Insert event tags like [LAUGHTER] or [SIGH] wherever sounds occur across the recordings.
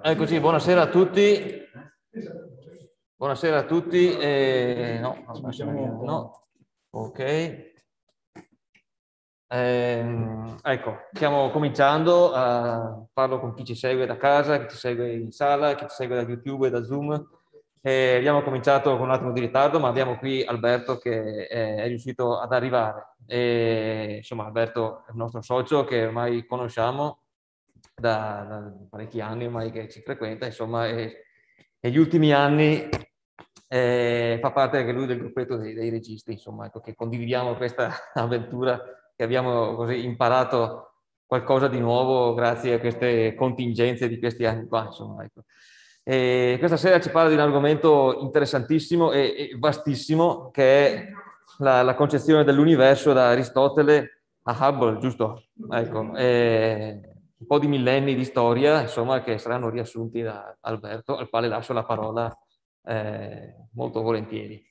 Eccoci, buonasera a tutti. Buonasera a tutti. Eh, no, no, ok. Eh, ecco, stiamo cominciando. A... Eh, parlo con chi ci segue da casa, chi ci segue in sala, chi ci segue da YouTube e da Zoom. Eh, abbiamo cominciato con un attimo di ritardo, ma abbiamo qui Alberto che eh, è riuscito ad arrivare. E, insomma, Alberto è il nostro socio che ormai conosciamo da, da parecchi anni ormai che ci frequenta, insomma, e, negli ultimi anni eh, fa parte anche lui del gruppetto dei, dei registi, insomma, ecco, che condividiamo questa [LAUGHS] avventura che abbiamo così imparato qualcosa di nuovo grazie a queste contingenze di questi anni qua, insomma, ecco. E questa sera ci parla di un argomento interessantissimo e, vastissimo che è la, la, concezione dell'universo da Aristotele a Hubble, giusto? Ecco, e, un po' di millenni di storia, insomma, che saranno riassunti da Alberto, al quale lascio la parola eh, molto volentieri.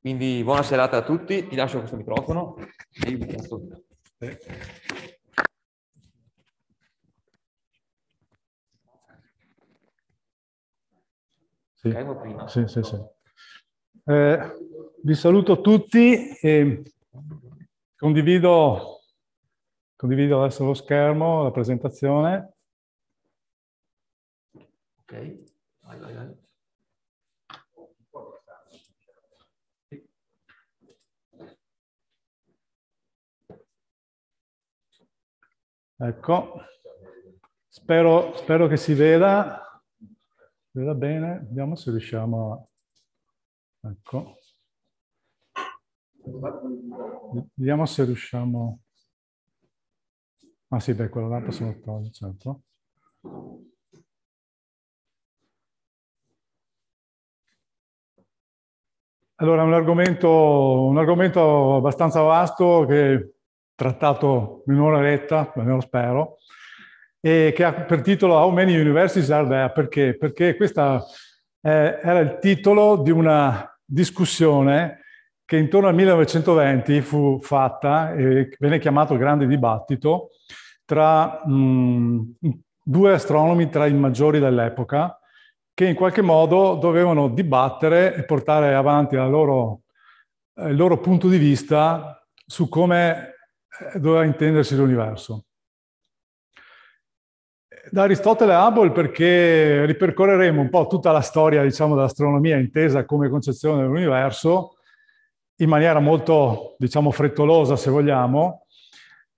Quindi buona serata a tutti, ti lascio questo microfono e io vi lascio. Sì, sì, sì, sì. Eh, vi saluto tutti e condivido Condivido adesso lo schermo, la presentazione. Ok, vai, vai, vai. Ecco, spero, spero che si veda, si veda bene, vediamo se riusciamo a... Ecco. Vediamo se riusciamo... Ah sì, beh, quello là possiamo provarlo, certo. Allora, un argomento, un argomento abbastanza vasto che trattato in un'ora retta, almeno spero, e che ha per titolo How Many Universities Are There? Perché? Perché questo eh, era il titolo di una discussione che intorno al 1920 fu fatta e venne chiamato grande dibattito tra mh, mm, due astronomi tra i maggiori dell'epoca che in qualche modo dovevano dibattere e portare avanti loro, eh, il loro punto di vista su come eh, doveva intendersi l'universo. Da Aristotele a Hubble perché ripercorreremo un po' tutta la storia diciamo, dell'astronomia intesa come concezione dell'universo in maniera molto diciamo, frettolosa se vogliamo,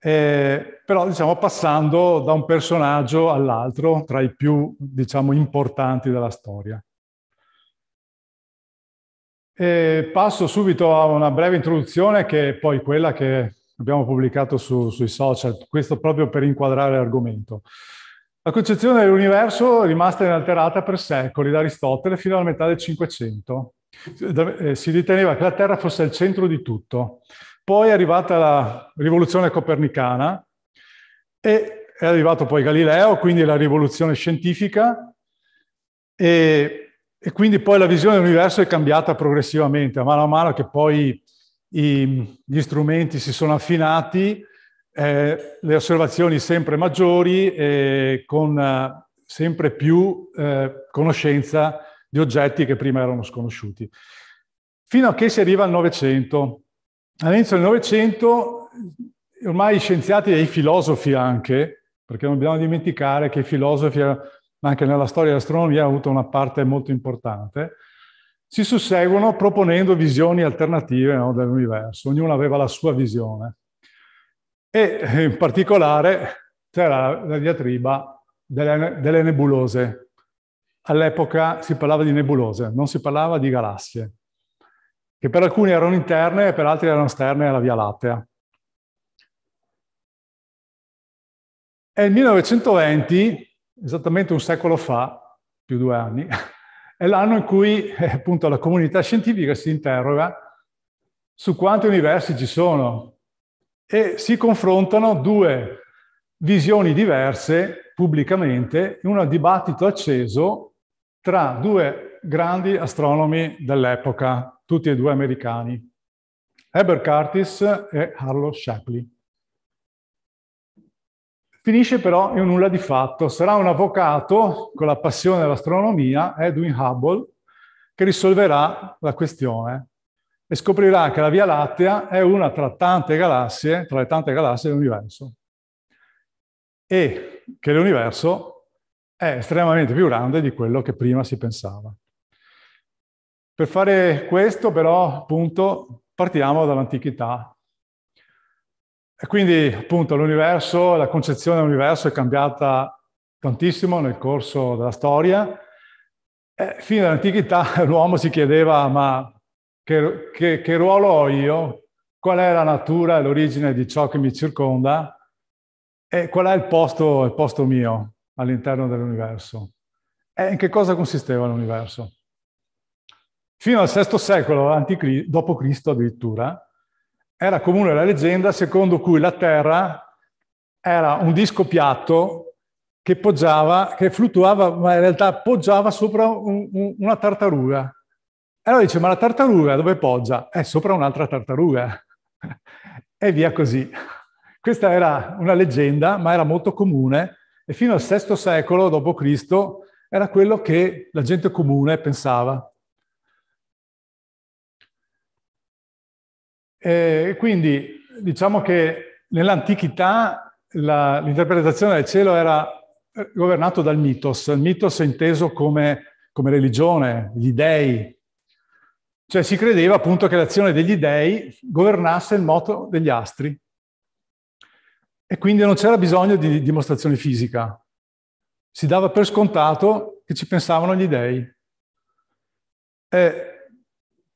eh, però diciamo passando da un personaggio all'altro, tra i più diciamo, importanti della storia. E passo subito a una breve introduzione che è poi quella che abbiamo pubblicato su, sui social, questo proprio per inquadrare l'argomento. La concezione dell'universo è rimasta inalterata per secoli, da Aristotele fino alla metà del Cinquecento. Si riteneva che la Terra fosse il centro di tutto, poi è arrivata la rivoluzione copernicana e è arrivato poi Galileo, quindi la rivoluzione scientifica e, e quindi poi la visione dell'universo è cambiata progressivamente, a mano a mano che poi i, gli strumenti si sono affinati, eh, le osservazioni sempre maggiori e con eh, sempre più eh, conoscenza di oggetti che prima erano sconosciuti. Fino a che si arriva al Novecento, All'inizio del Novecento ormai i scienziati e i filosofi anche, perché non dobbiamo dimenticare che i filosofi anche nella storia dell'astronomia hanno avuto una parte molto importante, si susseguono proponendo visioni alternative no, dell'universo, ognuno aveva la sua visione. E in particolare c'era la, la diatriba delle, delle nebulose. All'epoca si parlava di nebulose, non si parlava di galassie che per alcuni erano interne e per altri erano esterne alla Via Lattea. E nel 1920, esattamente un secolo fa, più due anni, [LAUGHS] è l'anno in cui [LAUGHS] appunto la comunità scientifica si interroga su quanti universi ci sono e si confrontano due visioni diverse pubblicamente in un dibattito acceso tra due grandi astronomi dell'epoca, tutti e due americani, Heber Curtis e Harlow Shapley. Finisce però in nulla di fatto. Sarà un avvocato con la passione dell'astronomia, Edwin Hubble, che risolverà la questione e scoprirà che la Via Lattea è una tra tante galassie, tra le tante galassie dell'universo e che l'universo è estremamente più grande di quello che prima si pensava. Per fare questo però, appunto, partiamo dall'antichità. E quindi, appunto, l'universo, la concezione dell'universo è cambiata tantissimo nel corso della storia. Eh, fino all'antichità [LAUGHS] l'uomo si chiedeva, ma che, che, che ruolo ho io? Qual è la natura e l'origine di ciò che mi circonda? E qual è il posto, il posto mio all'interno dell'universo? E in che cosa consisteva l'universo? Fino al VI secolo d.C. addirittura era comune la leggenda secondo cui la Terra era un disco piatto che poggiava, che fluttuava, ma in realtà poggiava sopra un, un, una tartaruga. E allora dice, ma la tartaruga dove poggia? È eh, sopra un'altra tartaruga. [LAUGHS] e via così. Questa era una leggenda, ma era molto comune e fino al VI secolo d.C. era quello che la gente comune pensava. E eh, quindi diciamo che nell'antichità la, l'interpretazione del cielo era eh, governata dal mitos, il mitos è inteso come, come religione, gli dei, cioè si credeva appunto che l'azione degli dei governasse il moto degli astri e quindi non c'era bisogno di dimostrazione fisica. Si dava per scontato che ci pensavano gli dei. Eh,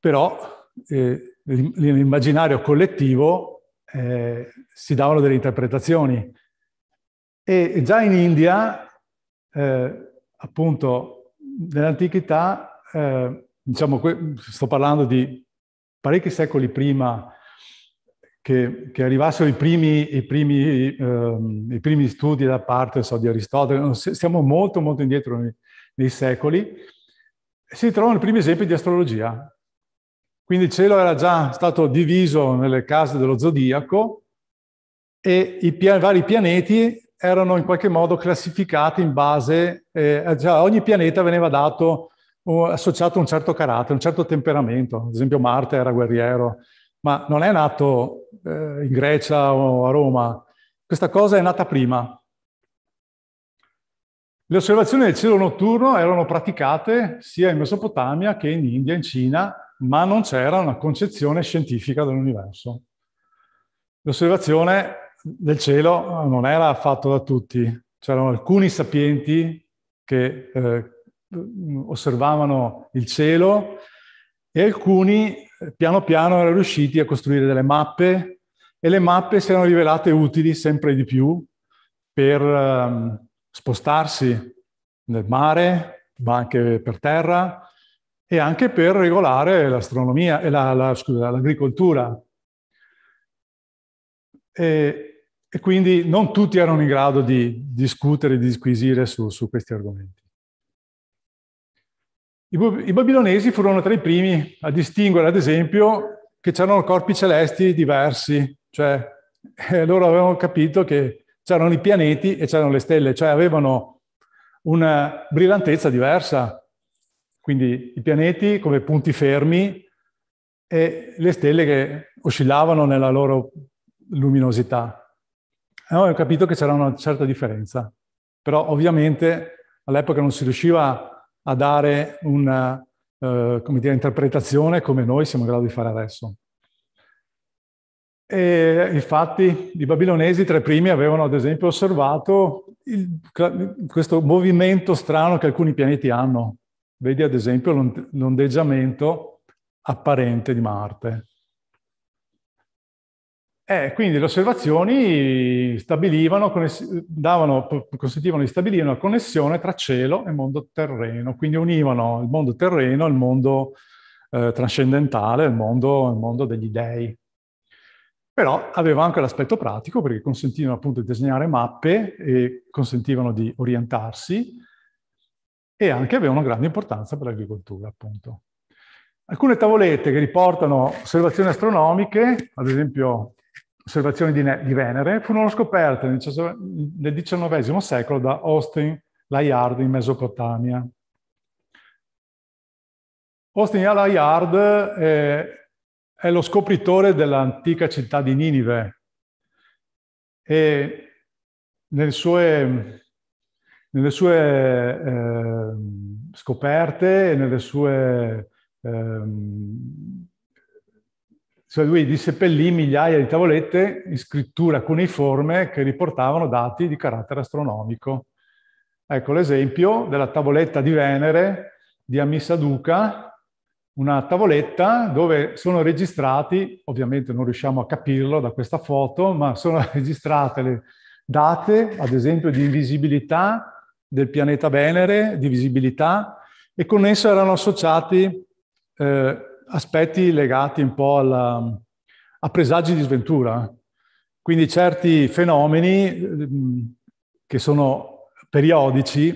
però eh, nell'immaginario collettivo eh, si davano delle interpretazioni. E già in India, eh, appunto, nell'antichità, eh, diciamo, sto parlando di parecchi secoli prima che, che arrivassero i primi, i, primi, ehm, i primi, studi da parte so, di Aristotele, siamo molto molto indietro nei, nei secoli, si trovano i primi esempi di astrologia, quindi il cielo era già stato diviso nelle case dello zodiaco e i pia vari pianeti erano in qualche modo classificati in base, eh, cioè ogni pianeta veniva dato, uh, associato a un certo carattere, un certo temperamento. Ad esempio Marte era guerriero, ma non è nato eh, in Grecia o a Roma. Questa cosa è nata prima, le osservazioni del cielo notturno erano praticate sia in Mesopotamia che in India, in Cina ma non c'era una concezione scientifica dell'universo. L'osservazione del cielo non era fatta da tutti, c'erano alcuni sapienti che eh, osservavano il cielo e alcuni piano piano erano riusciti a costruire delle mappe e le mappe si erano rivelate utili sempre di più per eh, spostarsi nel mare, ma anche per terra, e anche per regolare l'astronomia, la, la, scusa, l'agricoltura. E, e, quindi non tutti erano in grado di discutere, di disquisire su, su questi argomenti. I, I babilonesi furono tra i primi a distinguere, ad esempio, che c'erano corpi celesti diversi, cioè eh, loro avevano capito che c'erano i pianeti e c'erano le stelle, cioè avevano una brillantezza diversa. Quindi i pianeti come punti fermi e le stelle che oscillavano nella loro luminosità. Allora eh, ho capito che c'era una certa differenza, però ovviamente all'epoca non si riusciva a dare una eh, come dire, interpretazione come noi siamo in grado di fare adesso. E infatti i babilonesi tra i primi avevano ad esempio osservato il, questo movimento strano che alcuni pianeti hanno, Vedi ad esempio l'ondeggiamento apparente di Marte. Eh, quindi le osservazioni davano, consentivano di stabilire una connessione tra cielo e mondo terreno, quindi univano il mondo terreno al mondo eh, trascendentale, al mondo, mondo, degli dei. Però aveva anche l'aspetto pratico perché consentivano appunto di disegnare mappe e consentivano di orientarsi, e anche aveva una grande importanza per l'agricoltura, appunto. Alcune tavolette che riportano osservazioni astronomiche, ad esempio osservazioni di, di Venere, furono scoperte nel XIX secolo da Austin Layard in Mesopotamia. Austin Layard eh, è lo scopritore dell'antica città di Ninive e nelle sue nelle sue eh, scoperte e nelle sue... Ehm, cioè lui disseppellì migliaia di tavolette in scrittura cuneiforme che riportavano dati di carattere astronomico. Ecco l'esempio della tavoletta di Venere di Amissa Duca, una tavoletta dove sono registrati, ovviamente non riusciamo a capirlo da questa foto, ma sono [LAUGHS] registrate le date, ad esempio, di invisibilità del pianeta Venere, di visibilità, e con esso erano associati eh, aspetti legati un po' alla, a presagi di sventura. Quindi certi fenomeni mh, che sono periodici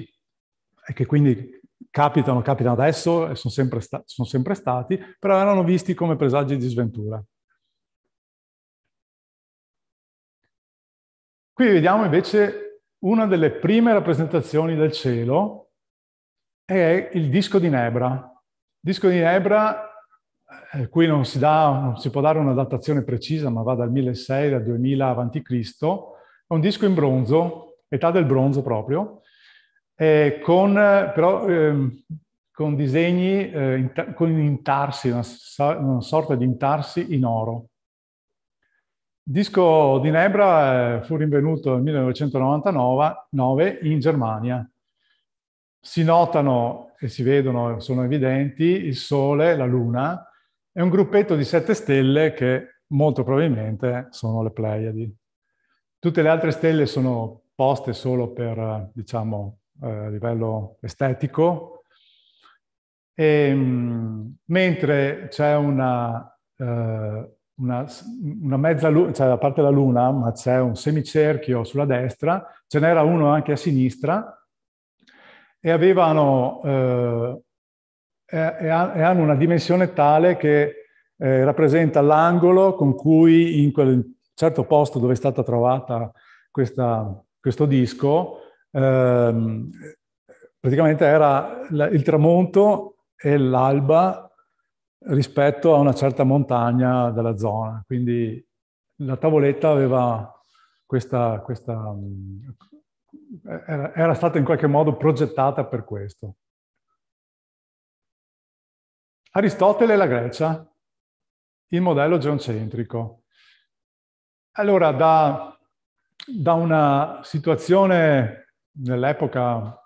e che quindi capitano, capitano adesso e sono sempre, sta- sono sempre stati, però erano visti come presagi di sventura. Qui vediamo invece una delle prime rappresentazioni del cielo è il disco di Nebra. Il disco di Nebra, eh, qui non si, dà, non si può dare una datazione precisa, ma va dal 1600 al 2000 a.C., è un disco in bronzo, età del bronzo proprio, eh, con, però, eh, con disegni, eh, in, con intarsi, una, una sorta di intarsi in oro. Il disco di Nebra eh, fu rinvenuto nel 1999 in Germania. Si notano e si vedono, sono evidenti, il Sole, la Luna e un gruppetto di sette stelle che molto probabilmente sono le Pleiadi. Tutte le altre stelle sono poste solo per, diciamo, eh, livello estetico, e, ehm, mentre c'è una eh, una, una mezza luna, cioè da parte la luna, ma c'è un semicerchio sulla destra, ce n'era uno anche a sinistra, e avevano eh, e, e hanno una dimensione tale che eh, rappresenta l'angolo con cui in quel certo posto dove è stata trovata questa, questo disco eh, praticamente era il tramonto e l'alba rispetto a una certa montagna della zona. Quindi la tavoletta aveva questa, questa era, era stata in qualche modo progettata per questo. Aristotele e la Grecia, il modello geocentrico. Allora, da, da una situazione nell'epoca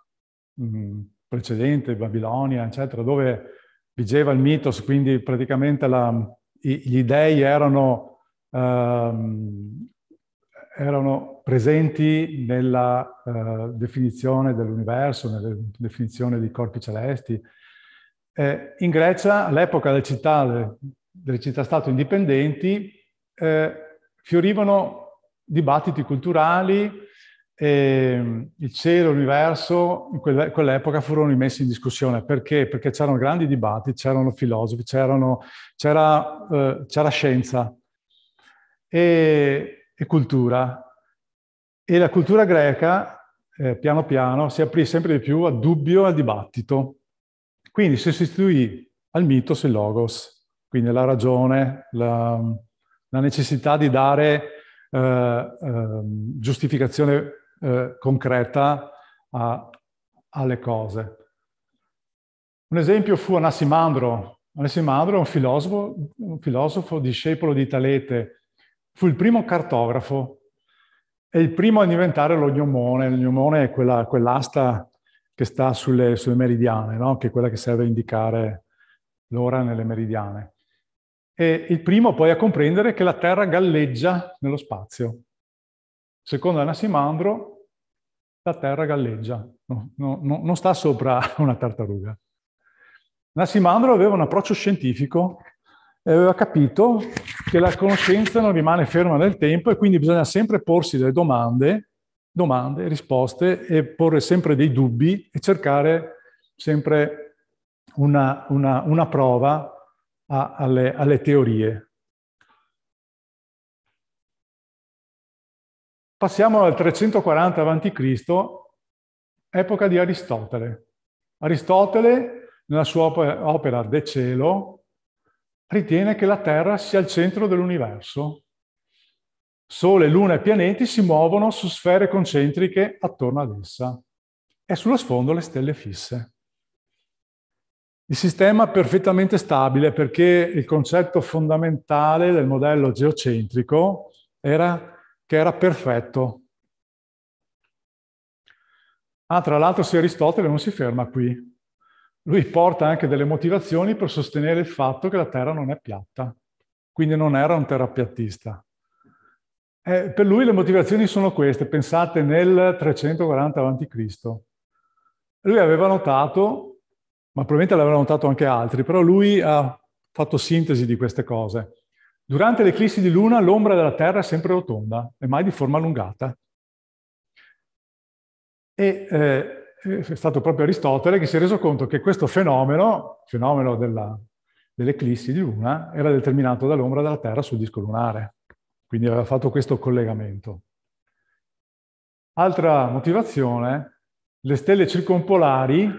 mm, precedente, Babilonia, eccetera, dove vigeva il mitos, quindi praticamente la, gli dei erano, ehm, erano presenti nella eh, definizione dell'universo, nella definizione dei corpi celesti. Eh, in Grecia, all'epoca delle città, delle città-stato indipendenti, eh, fiorivano dibattiti culturali e ehm, il cielo, l'universo, in quell'epoca furono rimessi in discussione. Perché? Perché c'erano grandi dibattiti, c'erano filosofi, c'erano, c'era, eh, c'era, scienza e, e, cultura. E la cultura greca, eh, piano piano, si aprì sempre di più al dubbio e al dibattito. Quindi si sostituì al mitos il logos, quindi la ragione, la, la necessità di dare eh, ehm, giustificazione eh, concreta a, alle cose. Un esempio fu Anassimandro. Anassimandro è un filosofo, un filosofo discepolo di Talete. Fu il primo cartografo e il primo a inventare lo gnomone. Il gnomone è quella, quell'asta che sta sulle, sulle meridiane, no? che è quella che serve a indicare l'ora nelle meridiane. E il primo poi a comprendere che la Terra galleggia nello spazio. Secondo Anasimandro, la terra galleggia, no, no, no, non sta sopra [LAUGHS] una tartaruga. Nassimandro aveva un approccio scientifico e aveva capito che la conoscenza non rimane ferma nel tempo e quindi bisogna sempre porsi delle domande, domande, risposte e porre sempre dei dubbi e cercare sempre una, una, una prova a, alle, alle teorie. Passiamo al 340 a.C., epoca di Aristotele. Aristotele, nella sua opera De Cielo, ritiene che la Terra sia il centro dell'universo. Sole, Luna e pianeti si muovono su sfere concentriche attorno ad essa e sullo sfondo le stelle fisse. Il sistema è perfettamente stabile perché il concetto fondamentale del modello geocentrico era che era perfetto. Ah, tra l'altro se Aristotele non si ferma qui. Lui porta anche delle motivazioni per sostenere il fatto che la Terra non è piatta. Quindi non era un terrapiattista. Eh, per lui le motivazioni sono queste. Pensate nel 340 a.C. Lui aveva notato, ma probabilmente l'avevano notato anche altri, però lui ha fatto sintesi di queste cose. Durante l'eclissi di luna l'ombra della Terra è sempre rotonda e mai di forma allungata. E eh, è stato proprio Aristotele che si è reso conto che questo fenomeno, fenomeno dell'eclissi di luna, era determinato dall'ombra della Terra sul disco lunare. Quindi aveva fatto questo collegamento. Altra motivazione, le stelle circumpolari,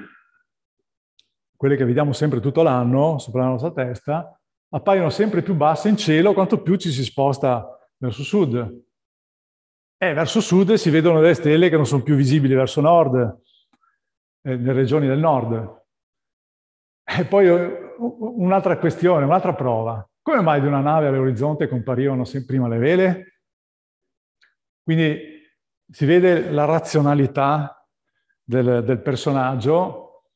quelle che vediamo sempre tutto l'anno sopra la nostra testa, appaiono sempre più basse in cielo quanto più ci si sposta verso sud. E verso sud si vedono delle stelle che non sono più visibili verso nord, eh, nelle regioni del nord. E poi eh, un'altra questione, un'altra prova. Come mai di una nave all'orizzonte comparivano prima le vele? Quindi si vede la razionalità del, del personaggio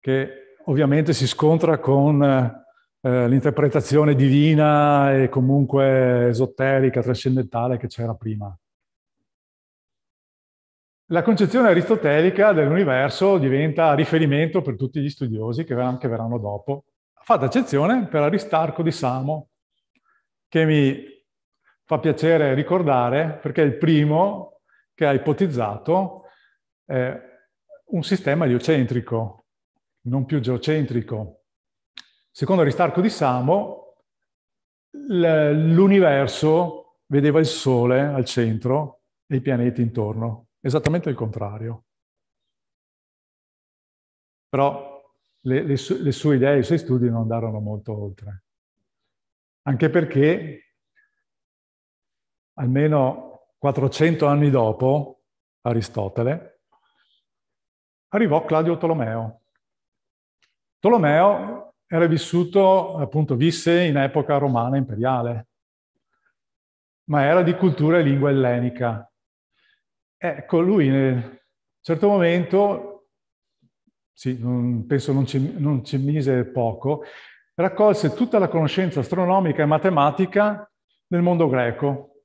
che ovviamente si scontra con eh, eh, l'interpretazione divina e comunque esoterica, trascendentale che c'era prima. La concezione aristotelica dell'universo diventa riferimento per tutti gli studiosi che, ver- verranno dopo, fatta eccezione per Aristarco di Samo, che mi fa piacere ricordare perché è il primo che ha ipotizzato eh, un sistema eliocentrico, non più geocentrico, Secondo Aristarco di Samo, l'universo vedeva il Sole al centro e i pianeti intorno, esattamente il contrario. Però le, le, su, le sue idee, i suoi studi non andarono molto oltre, anche perché almeno 400 anni dopo Aristotele, arrivò Claudio Tolomeo. Tolomeo era vissuto, appunto, visse in epoca romana imperiale, ma era di cultura e lingua ellenica. Ecco, lui nel certo momento, sì, non, penso non ci, non ci mise poco, raccolse tutta la conoscenza astronomica e matematica nel mondo greco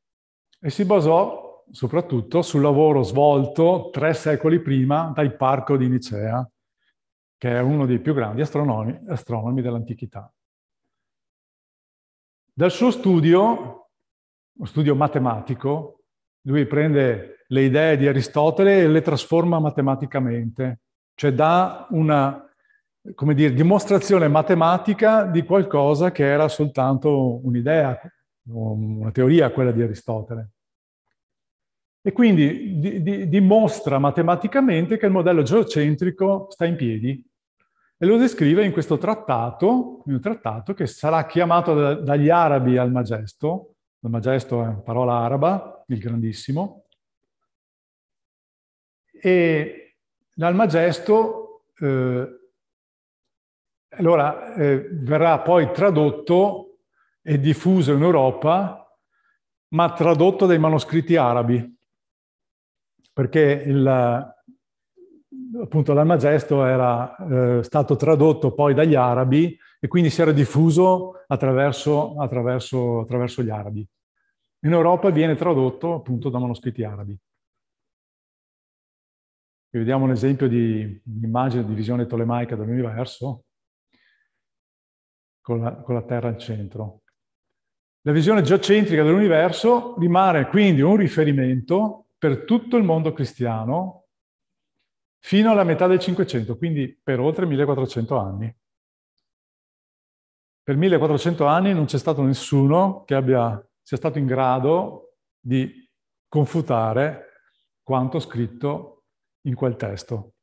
e si basò soprattutto sul lavoro svolto tre secoli prima dai Parco di Nicea che è uno dei più grandi astronomi, astronomi dell'antichità. Dal suo studio, uno studio matematico, lui prende le idee di Aristotele e le trasforma matematicamente, cioè dà una come dire, dimostrazione matematica di qualcosa che era soltanto un'idea, una teoria, quella di Aristotele e quindi di, di, dimostra matematicamente che il modello geocentrico sta in piedi e lo descrive in questo trattato, in un trattato che sarà chiamato da, dagli arabi al Magesto, il Magesto è una parola araba, il grandissimo, e dal Magesto eh, allora eh, verrà poi tradotto e diffuso in Europa, ma tradotto dai manoscritti arabi perché il, appunto l'Almagesto era eh, stato tradotto poi dagli arabi e quindi si era diffuso attraverso, attraverso, attraverso gli arabi. In Europa viene tradotto appunto da manoscritti arabi. Qui vediamo un esempio di un'immagine di visione tolemaica dell'universo con la, con la Terra al centro. La visione geocentrica dell'universo rimane quindi un riferimento per tutto il mondo cristiano fino alla metà del Cinquecento, quindi per oltre 1400 anni. Per 1400 anni non c'è stato nessuno che abbia, sia stato in grado di confutare quanto scritto in quel testo.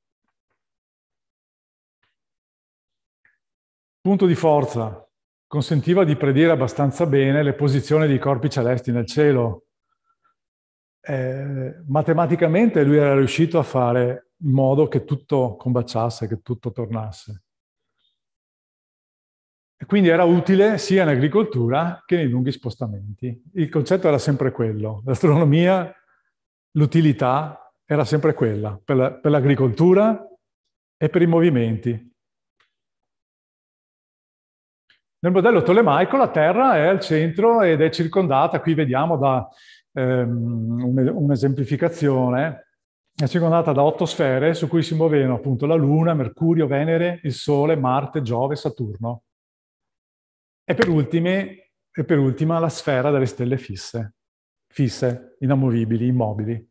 Punto di forza, consentiva di predire abbastanza bene le posizioni dei corpi celesti nel cielo, eh, matematicamente lui era riuscito a fare in modo che tutto combaciasse, che tutto tornasse. E quindi era utile sia in agricoltura che nei lunghi spostamenti. Il concetto era sempre quello. L'astronomia, l'utilità era sempre quella, per l'agricoltura e per i movimenti. Nel modello tolemaico la Terra è al centro ed è circondata, qui vediamo, da ehm, un'esemplificazione, è circondata da otto sfere su cui si muovevano appunto la Luna, Mercurio, Venere, il Sole, Marte, Giove, Saturno. E per, ultime, e per ultima la sfera delle stelle fisse, fisse, inamovibili, immobili.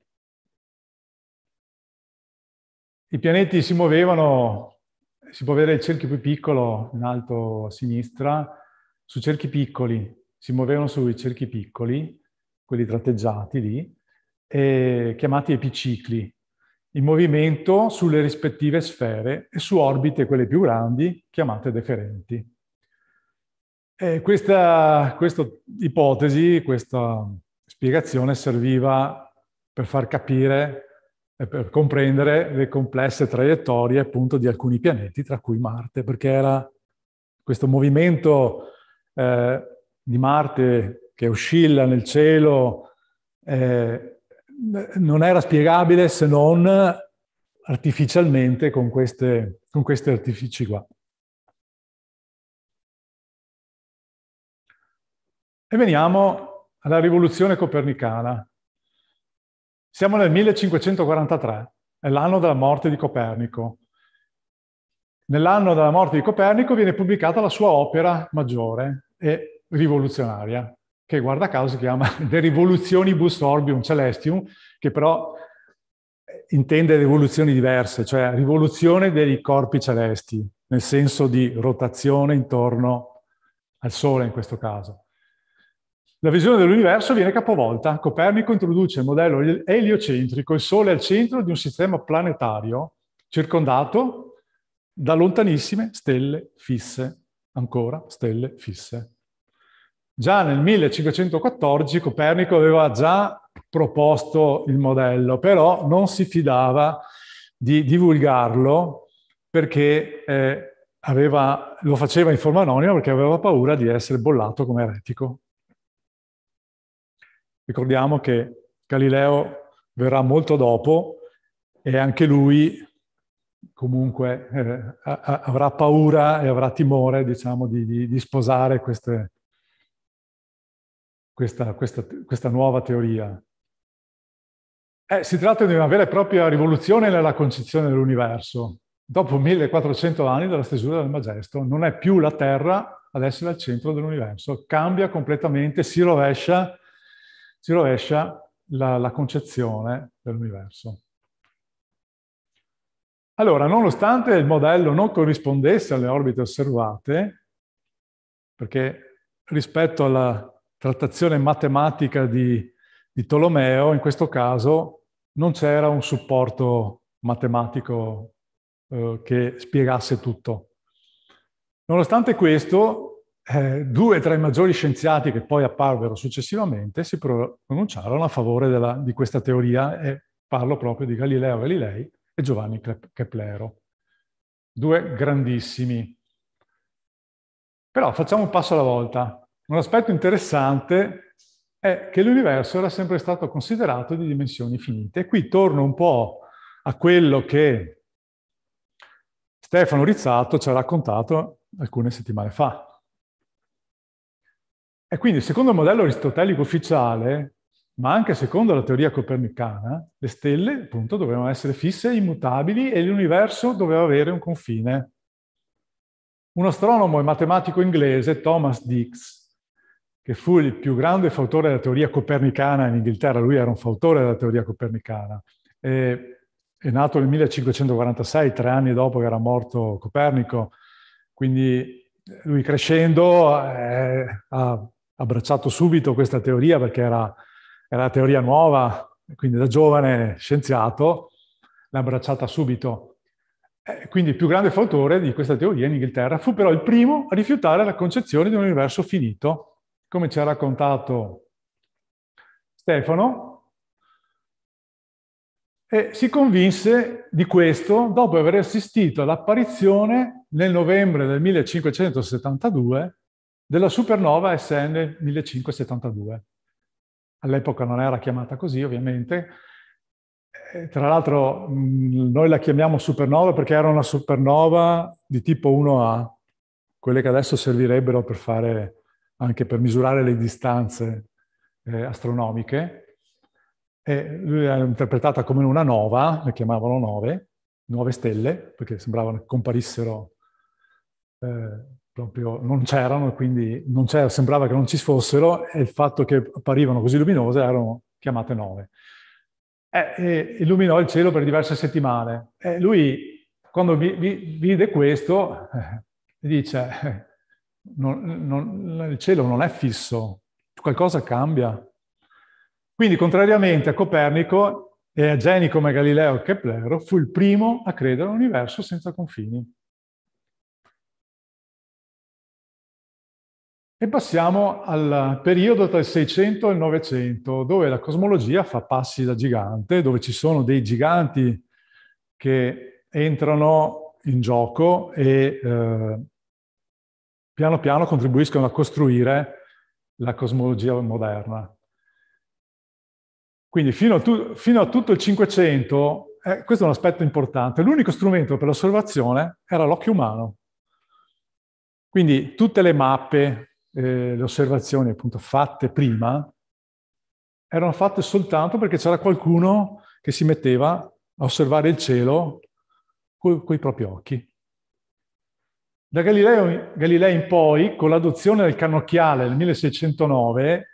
I pianeti si muovevano, si può vedere il cerchio più piccolo in alto a sinistra, su cerchi piccoli, si muovevano sui cerchi piccoli, quelli tratteggiati lì, eh, chiamati epicicli, in movimento sulle rispettive sfere e su orbite, quelle più grandi, chiamate deferenti. E questa, questa ipotesi, questa spiegazione serviva per far capire e per comprendere le complesse traiettorie appunto di alcuni pianeti, tra cui Marte, perché era questo movimento eh, di Marte che oscilla nel cielo, eh, non era spiegabile se non artificialmente con, queste, con questi artifici qua. E veniamo alla rivoluzione copernicana. Siamo nel 1543, è l'anno della morte di Copernico. Nell'anno della morte di Copernico viene pubblicata la sua opera maggiore e rivoluzionaria, che guarda caso si chiama De [LAUGHS] Rivolutionibus Orbium Celestium, che però eh, intende rivoluzioni diverse, cioè rivoluzione dei corpi celesti, nel senso di rotazione intorno al Sole in questo caso. La visione dell'universo viene capovolta. Copernico introduce il modello eliocentrico, il Sole al centro di un sistema planetario circondato da lontanissime stelle fisse, ancora stelle fisse. Già nel 1514 Copernico aveva già proposto il modello, però non si fidava di divulgarlo perché eh, aveva, lo faceva in forma anonima perché aveva paura di essere bollato come eretico. Ricordiamo che Galileo verrà molto dopo e anche lui comunque eh, avrà paura e avrà timore diciamo, di, di, di sposare queste, questa, questa, questa nuova teoria? Eh, si tratta di una vera e propria rivoluzione nella concezione dell'universo. Dopo 1400 anni dalla stesura del Magesto, non è più la Terra ad essere al centro dell'universo, cambia completamente, si rovescia, si rovescia la, la concezione dell'universo. Allora, nonostante il modello non corrispondesse alle orbite osservate, perché rispetto alla, trattazione matematica di, di Tolomeo, in questo caso non c'era un supporto matematico eh, che spiegasse tutto. Nonostante questo, eh, due tra i maggiori scienziati che poi apparvero successivamente si pronunciarono a favore della, di questa teoria e parlo proprio di Galileo Galilei e Giovanni Keplero. Due grandissimi. Però facciamo un passo alla volta. Un aspetto interessante è che l'universo era sempre stato considerato di dimensioni finite. E qui torno un po' a quello che Stefano Rizzato ci ha raccontato alcune settimane fa. E quindi, secondo il modello aristotelico ufficiale, ma anche secondo la teoria copernicana, le stelle appunto dovevano essere fisse, immutabili e l'universo doveva avere un confine. Un astronomo e matematico inglese, Thomas Dix, che fu il più grande fautore della teoria copernicana in Inghilterra, lui era un fautore della teoria copernicana. E, è nato nel 1546, tre anni dopo che era morto Copernico, quindi eh, lui crescendo eh, ha abbracciato subito questa teoria perché era, era teoria nuova, quindi da giovane scienziato l'ha abbracciata subito. Eh, quindi il più grande fautore di questa teoria in Inghilterra fu però il primo a rifiutare la concezione di un universo finito come ci ha raccontato Stefano, e si convinse di questo dopo aver assistito all'apparizione nel novembre del 1572 della supernova SN 1572. All'epoca non era chiamata così, ovviamente. Eh, tra l'altro mm, noi la chiamiamo supernova perché era una supernova di tipo 1A, quelle che adesso servirebbero per fare anche per misurare le distanze eh, astronomiche. E lui l'ha interpretata come una nova, la chiamavano nove, nuove stelle, perché sembravano che comparissero eh, proprio, non c'erano, quindi non c'era, sembrava che non ci fossero, e il fatto che apparivano così luminose erano chiamate nove. Eh, e illuminò il cielo per diverse settimane. E lui, quando vi, vi, vide questo, [LAUGHS] dice non, non, il cielo non è fisso, qualcosa cambia. Quindi, contrariamente a Copernico e a geni come Galileo e Keplero, fu il primo a credere all'universo senza confini. E passiamo al periodo tra il 600 e il 900, dove la cosmologia fa passi da gigante, dove ci sono dei giganti che entrano in gioco e eh, piano piano contribuiscono a costruire la cosmologia moderna. Quindi fino a, tu, fino a tutto il Cinquecento, eh, questo è un aspetto importante, l'unico strumento per l'osservazione era l'occhio umano. Quindi tutte le mappe, eh, le osservazioni appunto fatte prima, erano fatte soltanto perché c'era qualcuno che si metteva a osservare il cielo con i propri occhi. Da Galileo, Galilei in poi, con l'adozione del cannocchiale nel 1609,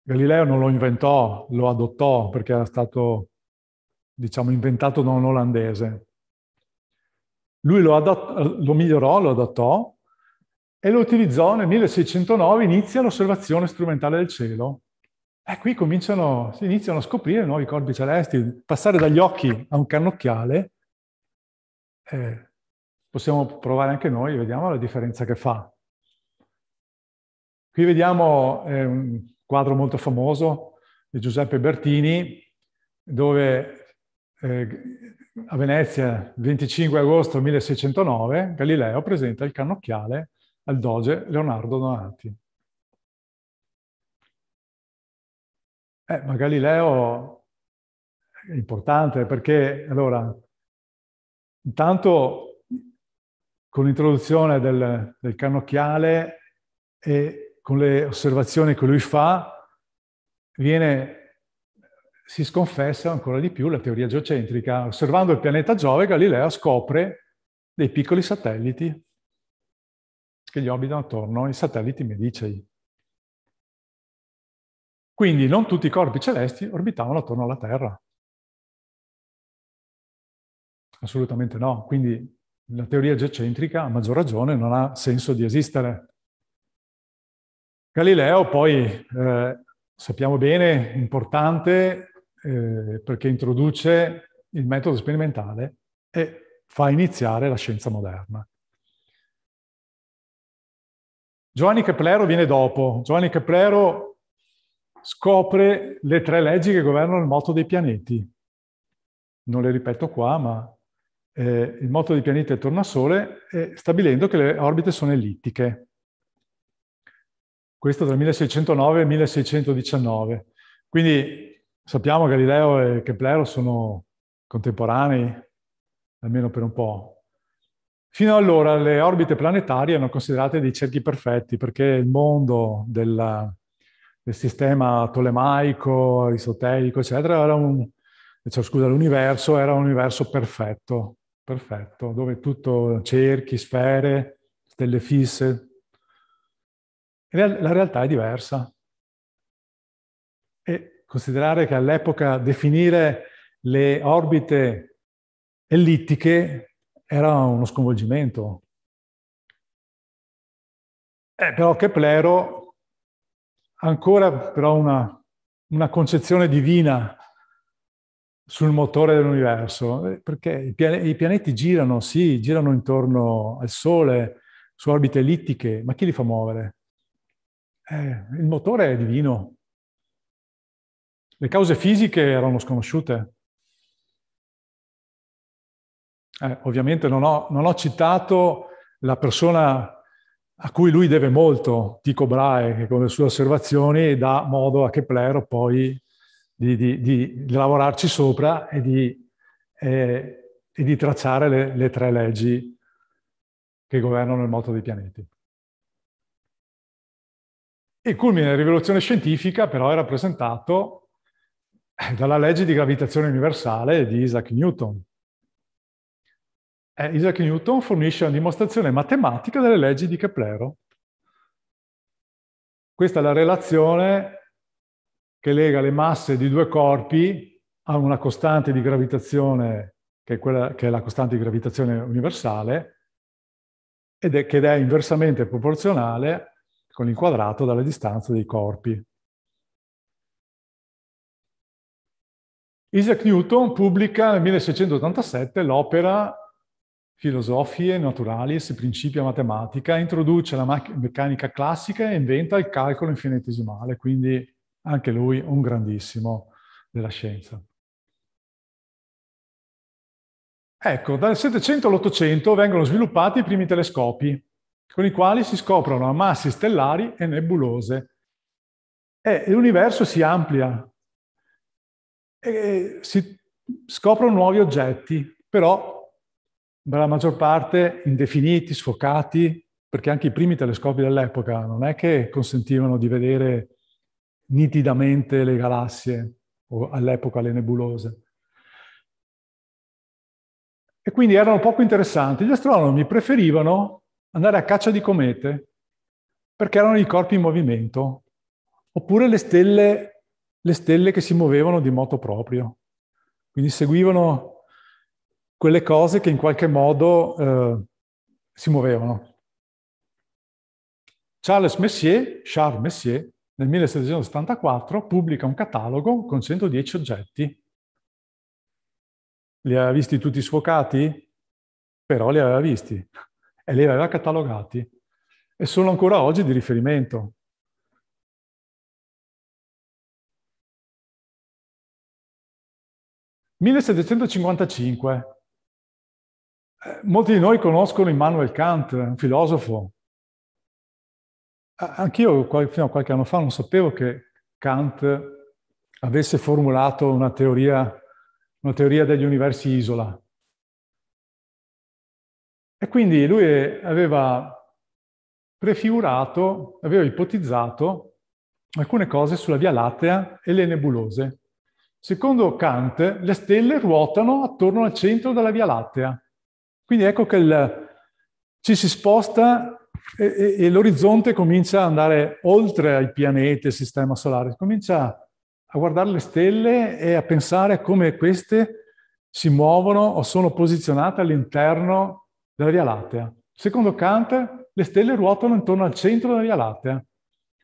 Galileo non lo inventò, lo adottò perché era stato, diciamo, inventato da un olandese. Lui lo, adottò, lo migliorò, lo adottò e lo utilizzò nel 1609, inizia l'osservazione strumentale del cielo. E qui cominciano, si iniziano a scoprire nuovi corpi celesti, passare dagli occhi a un cannocchiale. Eh, possiamo provare anche noi e vediamo la differenza che fa. Qui vediamo eh, un quadro molto famoso di Giuseppe Bertini, dove eh, a Venezia, 25 agosto 1609, Galileo presenta il cannocchiale al doge Leonardo Donati. Eh, ma Galileo è importante perché, allora, intanto con l'introduzione del, del cannocchiale e con le osservazioni che lui fa, viene, si sconfessa ancora di più la teoria geocentrica. Osservando il pianeta Giove, Galileo scopre dei piccoli satelliti che gli orbitano attorno, i satelliti medicei. Quindi non tutti i corpi celesti orbitavano attorno alla Terra. Assolutamente no. Quindi la teoria geocentrica, a maggior ragione, non ha senso di esistere. Galileo poi, eh, sappiamo bene, importante eh, perché introduce il metodo sperimentale e fa iniziare la scienza moderna. Giovanni Keplero viene dopo. Giovanni Keplero scopre le tre leggi che governano il moto dei pianeti. Non le ripeto qua, ma eh, il moto dei pianeti attorno al Sole, eh, stabilendo che le orbite sono ellittiche. Questo tra 1609 e 1619. Quindi sappiamo che Galileo e Keplero sono contemporanei, almeno per un po'. Fino allora le orbite planetarie erano considerate dei cerchi perfetti perché il mondo della, del sistema tolemaico, aristotelico, eccetera, era un, cioè, scusa, l'universo era un universo perfetto, perfetto, dove tutto cerchi, sfere, stelle fisse. La realtà è diversa. E considerare che all'epoca definire le orbite ellittiche era uno sconvolgimento. Eh, però Keplero ancora però una, una concezione divina sul motore dell'universo, eh, perché i, pian- i pianeti girano, sì, girano intorno al Sole, su orbite ellittiche, ma chi li fa muovere? Eh, il motore è divino. Le cause fisiche erano sconosciute. Eh, ovviamente non ho, non ho, citato la persona a cui lui deve molto, Tico Brahe, che con le sue osservazioni dà modo a Keplero poi di, di, di lavorarci sopra e di, eh, e di tracciare le, le tre leggi che governano il moto dei pianeti. Il culmine della rivoluzione scientifica però è rappresentato eh, dalla legge di gravitazione universale di Isaac Newton. Eh, Isaac Newton fornisce una dimostrazione matematica delle leggi di Keplero. Questa è la relazione che lega le masse di due corpi a una costante di gravitazione, che è, quella, che è la costante di gravitazione universale, ed è, che è inversamente proporzionale con il quadrato dalla distanza dei corpi. Isaac Newton pubblica nel 1687 l'opera Filosofie Naturalis, Principia Matematica, introduce la meccanica classica e inventa il calcolo infinitesimale, quindi anche lui un grandissimo della scienza. Ecco, dal 700 all'800 vengono sviluppati i primi telescopi, con i quali si scoprono ammassi stellari e nebulose. E l'universo si amplia e si scoprono nuovi oggetti, però per la maggior parte indefiniti, sfocati, perché anche i primi telescopi dell'epoca non è che consentivano di vedere nitidamente le galassie o all'epoca le nebulose. E quindi erano poco interessanti. Gli astronomi preferivano andare a caccia di comete perché erano i corpi in movimento, oppure le stelle, le stelle che si muovevano di moto proprio. Quindi seguivano quelle cose che in qualche modo eh, si muovevano. Charles Messier, Charles Messier nel 1774 pubblica un catalogo con 110 oggetti. Li aveva visti tutti sfocati? Però li aveva visti e li aveva catalogati e sono ancora oggi di riferimento. «1755. Eh, molti di noi conoscono Immanuel Kant, un filosofo Anch'io fino a qualche anno fa non sapevo che Kant avesse formulato una teoria, una teoria degli universi isola. E quindi lui aveva prefigurato, aveva ipotizzato alcune cose sulla Via Lattea e le nebulose. Secondo Kant, le stelle ruotano attorno al centro della Via Lattea. Quindi ecco che il, ci si sposta e, e, e l'orizzonte comincia ad andare oltre ai pianeti, al sistema solare, comincia a guardare le stelle e a pensare a come queste si muovono o sono posizionate all'interno della Via Lattea. Secondo Kant, le stelle ruotano intorno al centro della Via Lattea,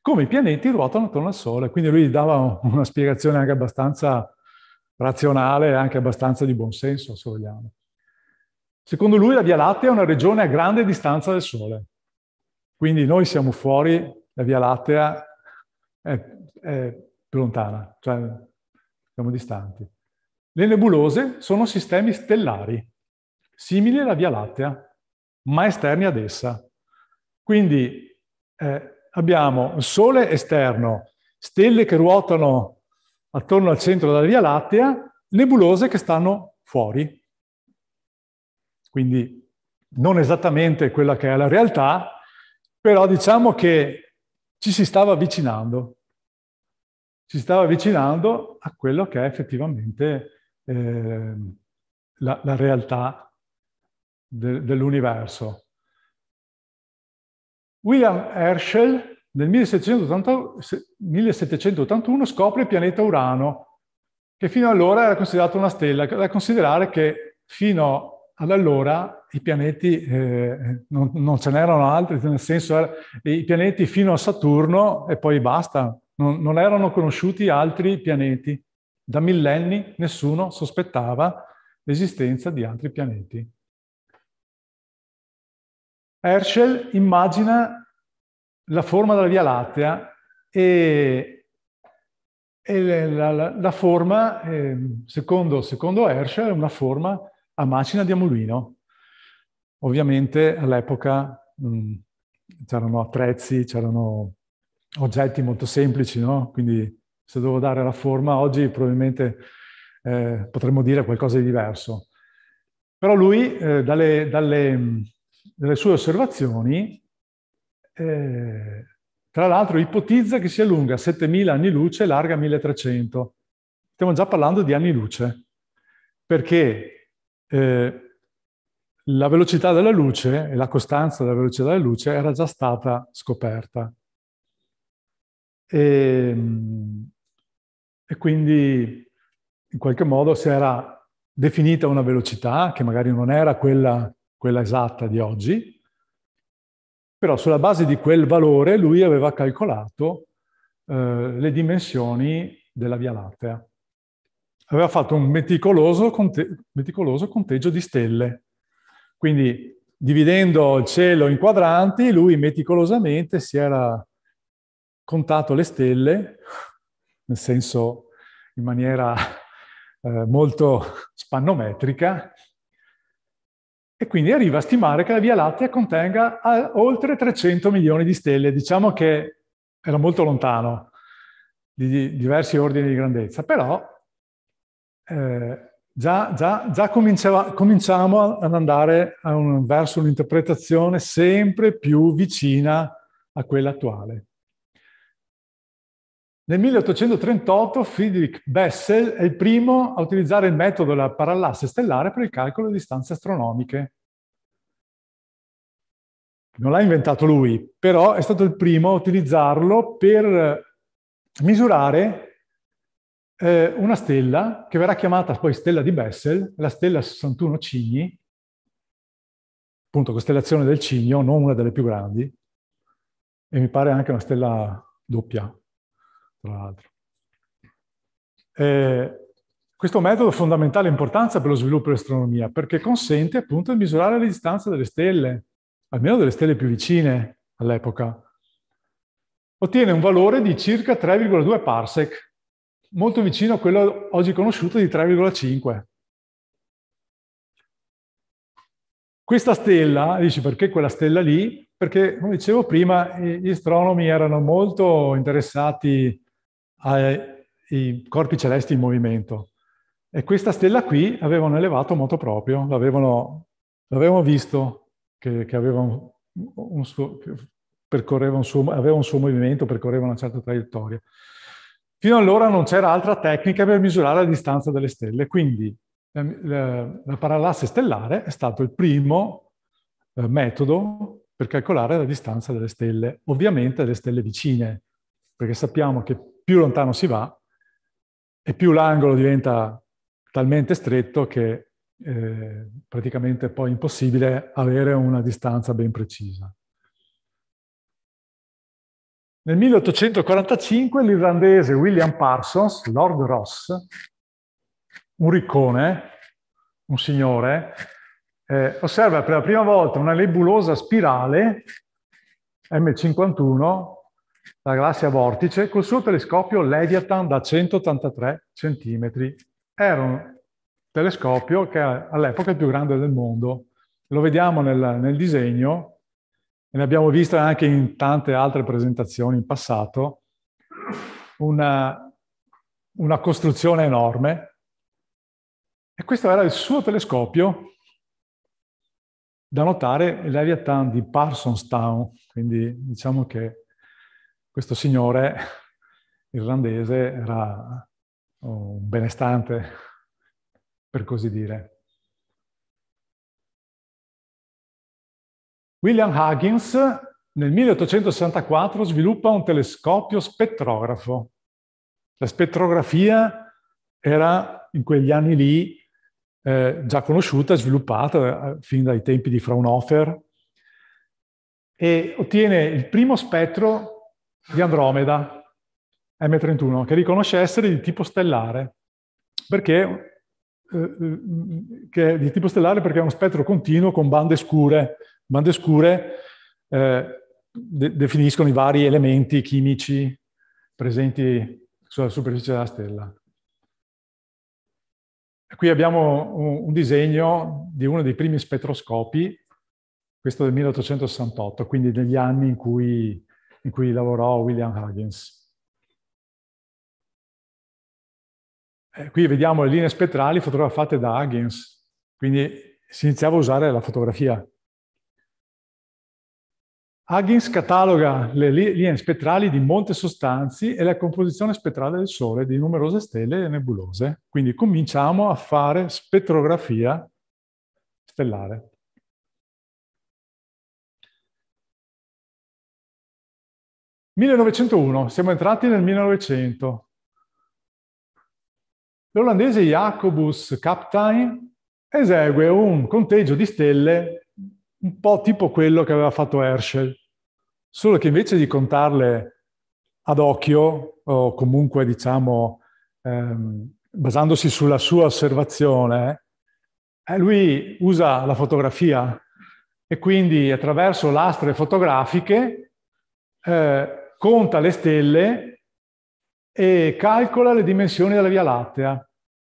come i pianeti ruotano intorno al Sole. Quindi lui dava una spiegazione anche abbastanza razionale e anche abbastanza di buon senso, se vogliamo. Secondo lui la Via Lattea è una regione a grande distanza del Sole. Quindi noi siamo fuori, la Via Lattea è, è più lontana, cioè siamo distanti. Le nebulose sono sistemi stellari, simili alla Via Lattea, ma esterni ad essa. Quindi eh, abbiamo il Sole esterno, stelle che ruotano attorno al centro della Via Lattea, nebulose che stanno fuori. Quindi non esattamente quella che è la realtà, però diciamo che ci si stava avvicinando, ci si stava avvicinando a quello che è effettivamente eh, la, la, realtà de, dell'universo. William Herschel nel 1780, 1781 scopre il pianeta Urano, che fino allora era considerato una stella, da considerare che fino ad allora i pianeti, eh, non, non, ce n'erano altri, nel senso era, i pianeti fino a Saturno e poi basta, non, non erano conosciuti altri pianeti. Da millenni nessuno sospettava l'esistenza di altri pianeti. Herschel immagina la forma della Via Lattea e, e la, la, la, forma, eh, secondo, secondo Herschel, è una forma a macina di Amulino. Ovviamente all'epoca mh, mm, c'erano attrezzi, c'erano oggetti molto semplici, no? Quindi se devo dare la forma oggi probabilmente eh, potremmo dire qualcosa di diverso. Però lui, eh, dalle, dalle, mm, dalle, sue osservazioni, eh, tra l'altro ipotizza che sia lunga 7000 anni luce e larga 1300. Stiamo già parlando di anni luce, perché eh, la velocità della luce e la costanza della velocità della luce era già stata scoperta. E, ehm, e quindi in qualche modo si era definita una velocità che magari non era quella, quella esatta di oggi, però sulla base di quel valore lui aveva calcolato eh, le dimensioni della Via Lattea aveva fatto un meticoloso, conte meticoloso conteggio di stelle. Quindi dividendo il cielo in quadranti, lui meticolosamente si era contato le stelle, nel senso in maniera eh, molto spannometrica, e quindi arriva a stimare che la Via Lattea contenga eh, oltre 300 milioni di stelle. Diciamo che era molto lontano di diversi ordini di grandezza, però eh, già, già, già cominciamo ad andare un, verso un'interpretazione sempre più vicina a quella attuale. Nel 1838 Friedrich Bessel è il primo a utilizzare il metodo della parallasse stellare per il calcolo di distanze astronomiche. Non l'ha inventato lui, però è stato il primo a utilizzarlo per misurare eh, una stella che verrà chiamata poi stella di Bessel, la stella 61 Cigni, appunto costellazione del Cigno, non una delle più grandi, e mi pare anche una stella doppia, tra l'altro. Eh, questo metodo ha fondamentale importanza per lo sviluppo dell'astronomia perché consente appunto di misurare le distanze delle stelle, almeno delle stelle più vicine all'epoca. Ottiene un valore di circa 3,2 parsec, molto vicino a quello oggi conosciuto di 3,5. Questa stella, dici perché quella stella lì? Perché, come dicevo prima, gli astronomi erano molto interessati ai corpi celesti in movimento e questa stella qui avevano elevato molto proprio, l'avevano, visto che, che aveva un, un suo, percorreva un suo, aveva un suo movimento, percorreva una certa traiettoria. Fino allora non c'era altra tecnica per misurare la distanza delle stelle, quindi la, la, la parallasse stellare è stato il primo eh, metodo per calcolare la distanza delle stelle, ovviamente delle stelle vicine, perché sappiamo che più lontano si va e più l'angolo diventa talmente stretto che eh, praticamente è poi impossibile avere una distanza ben precisa. Nel 1845 l'irlandese William Parsons, Lord Ross, un riccone, un signore, eh, osserva per la prima volta una nebulosa spirale M51, la galassia vortice, col suo telescopio Leviathan da 183 centimetri. Era un telescopio che all'epoca è il più grande del mondo. Lo vediamo nel, nel disegno, e ne abbiamo vista anche in tante altre presentazioni in passato, una, una costruzione enorme. E questo era il suo telescopio da notare Leviathan di Parsonstown, quindi diciamo che questo signore irlandese era un benestante, per così dire. William Huggins nel 1864 sviluppa un telescopio spettrografo. La spettrografia era in quegli anni lì eh, già conosciuta, sviluppata eh, fin dai tempi di Fraunhofer, e ottiene il primo spettro di Andromeda M31, che riconosce essere di tipo stellare, perché eh, eh, mm, mm, che è di tipo stellare perché è uno spettro continuo con bande scure. Bande scure eh, de definiscono i vari elementi chimici presenti sulla superficie della stella. Qui abbiamo un, un disegno di uno dei primi spettroscopi, questo del 1868, quindi degli anni in cui, in cui lavorò William Huggins. Eh, qui vediamo le linee spettrali fotografate da Huggins, quindi si iniziava a usare la fotografia. Huggins cataloga le linee spettrali di molte sostanze e la composizione spettrale del Sole di numerose stelle e nebulose. Quindi cominciamo a fare spettrografia stellare. «1901, siamo entrati nel 1900 l'olandese Jacobus Kapteyn esegue un conteggio di stelle un po' tipo quello che aveva fatto Herschel, solo che invece di contarle ad occhio o comunque diciamo ehm, basandosi sulla sua osservazione, eh, lui usa la fotografia e quindi attraverso lastre fotografiche eh, conta le stelle e calcola le dimensioni della Via Lattea.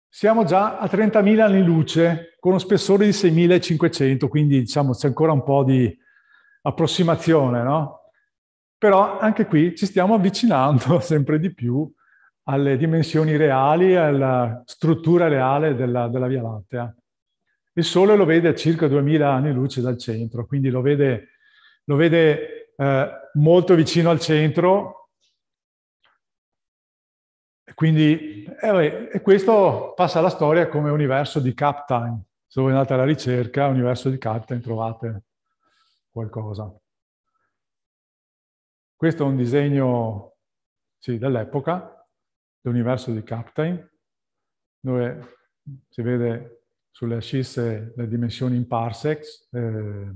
Siamo già a 30.000 anni luce con uno spessore di 6.500, quindi diciamo c'è ancora un po' di approssimazione, no? Però anche qui ci stiamo avvicinando [LAUGHS] sempre di più alle dimensioni reali, alla struttura reale della, della Via Lattea. Il Sole lo vede a circa 2.000 anni luce dal centro, quindi lo vede, lo vede eh, molto vicino al centro, quindi eh, e questo passa alla storia come universo di Captain. Se voi andate alla ricerca, universo di Captain, trovate qualcosa. Questo è un disegno sì, dell'epoca, dell'universo di Captain, dove si vede sulle ascisse le dimensioni in parsecs. Eh,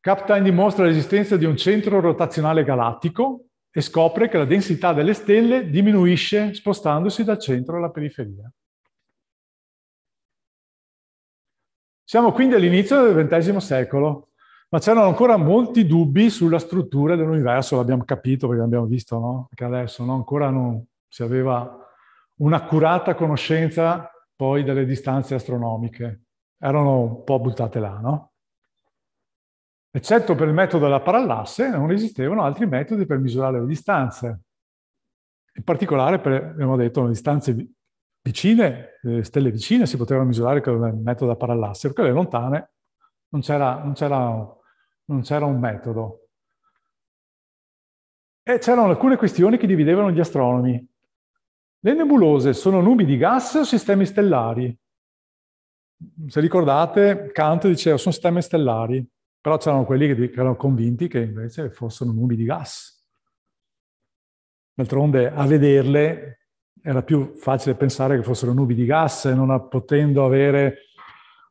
Captain dimostra l'esistenza di un centro rotazionale galattico e scopre che la densità delle stelle diminuisce spostandosi dal centro alla periferia. Siamo quindi all'inizio del XX secolo, ma c'erano ancora molti dubbi sulla struttura dell'universo, l'abbiamo capito perché l'abbiamo visto, no? Che adesso no? ancora non si aveva un'accurata conoscenza poi delle distanze astronomiche. Erano un po' buttate là, no? Eccetto per il metodo della parallasse, non esistevano altri metodi per misurare le distanze. In particolare, per, abbiamo detto, le distanze vicine, le stelle vicine si potevano misurare con il metodo della parallasse, perché le lontane non c'era un metodo. E c'erano alcune questioni che dividevano gli astronomi. Le nebulose sono nubi di gas o sistemi stellari? Se ricordate, Kant diceva sono sistemi stellari. Però c'erano quelli che, erano convinti che invece fossero nubi di gas. D'altronde a vederle era più facile pensare che fossero nubi di gas, non potendo avere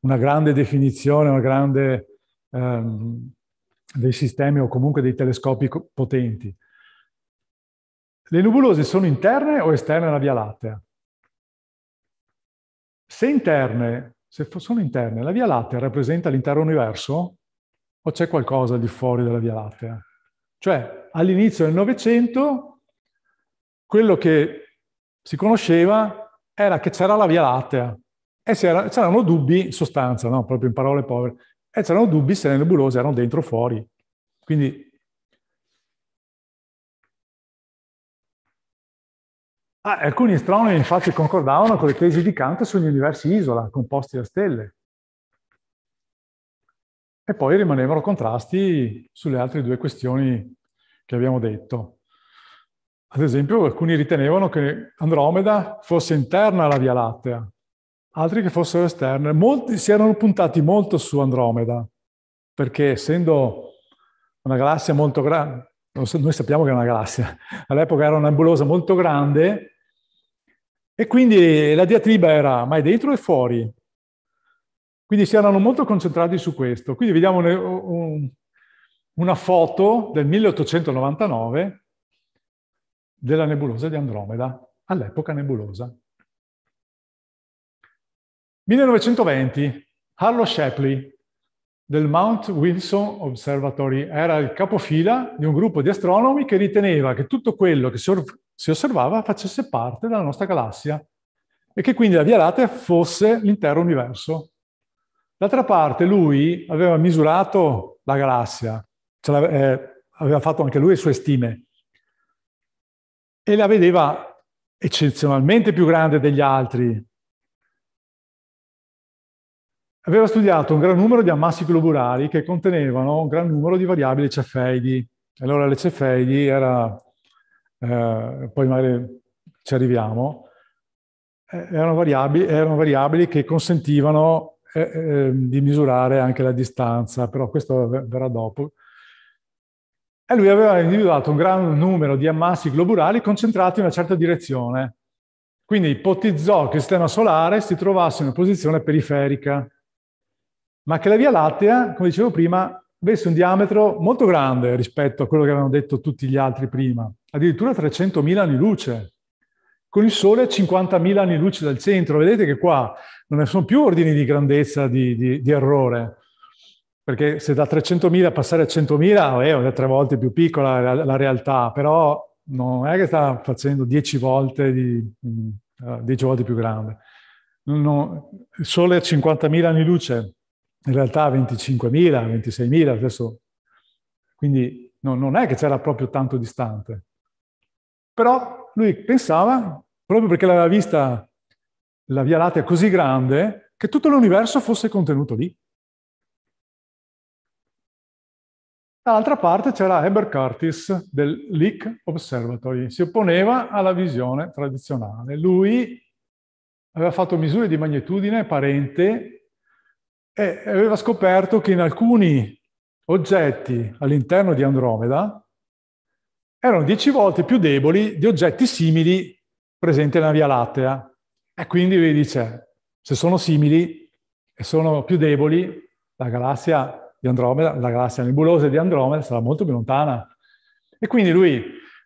una grande definizione, una grande, ehm, dei sistemi o comunque dei telescopi potenti. Le nuvolose sono interne o esterne alla Via Lattea? Se interne, se sono interne, la Via Lattea rappresenta l'intero universo? o c'è qualcosa di fuori dalla Via Lattea? Cioè, all'inizio del Novecento, quello che si conosceva era che c'era la Via Lattea e c'erano dubbi, in sostanza, no? proprio in parole povere, e c'erano dubbi se le nebulose erano dentro o fuori. Quindi Ah, alcuni astronomi infatti concordavano con le tesi di Kant sugli universi isola composti da stelle. E poi rimanevano contrasti sulle altre due questioni che abbiamo detto. Ad esempio, alcuni ritenevano che Andromeda fosse interna alla Via Lattea, altri che fossero esterne. Molti si erano puntati molto su Andromeda, perché essendo una galassia molto grande, noi sappiamo che è una galassia, [LAUGHS] all'epoca era una nebulosa molto grande, e quindi la diatriba era ma è dentro è fuori? Quindi si erano molto concentrati su questo. Quindi vediamo una foto del 1899 della nebulosa di Andromeda, all'epoca nebulosa. 1920, Harlow Shapley del Mount Wilson Observatory era il capofila di un gruppo di astronomi che riteneva che tutto quello che si osservava facesse parte della nostra galassia e che quindi la Via Lattea fosse l'intero universo. D'altra parte lui aveva misurato la galassia, cioè, eh, aveva fatto anche lui le sue stime e la vedeva eccezionalmente più grande degli altri. Aveva studiato un gran numero di ammassi globulari che contenevano un gran numero di variabili cefeidi. Allora le cefeidi era, eh, poi magari ci arriviamo, eh, erano variabili, erano variabili che consentivano eh, ehm, di misurare anche la distanza, però questo verrà dopo. E lui aveva individuato un gran numero di ammassi globulari concentrati in una certa direzione. Quindi ipotizzò che il sistema solare si trovasse in una posizione periferica, ma che la Via Lattea, come dicevo prima, avesse un diametro molto grande rispetto a quello che avevano detto tutti gli altri prima, addirittura 300.000 anni luce con il Sole a 50.000 anni luce dal centro. Vedete che qua non ne sono più ordini di grandezza di, di, di errore, perché se da 300.000 passare a 100.000 eh, è tre volte più piccola la, la, realtà, però non è che sta facendo 10 volte, di, 10 eh, volte più grande. No, il Sole a 50.000 anni luce, in realtà a 25.000, 26.000, adesso... Quindi no, non è che c'era proprio tanto distante. Però lui pensava, proprio perché l'aveva vista la Via Lattea così grande, che tutto l'universo fosse contenuto lì. Dall'altra parte c'era Heber Curtis del Leak Observatory, si opponeva alla visione tradizionale. Lui aveva fatto misure di magnitudine parente e aveva scoperto che in alcuni oggetti all'interno di Andromeda erano 10 volte più deboli di oggetti simili presenti nella Via Lattea. E quindi lui dice, se sono simili e sono più deboli, la galassia di Andromeda, la galassia nebulosa di Andromeda sarà molto più lontana. E quindi lui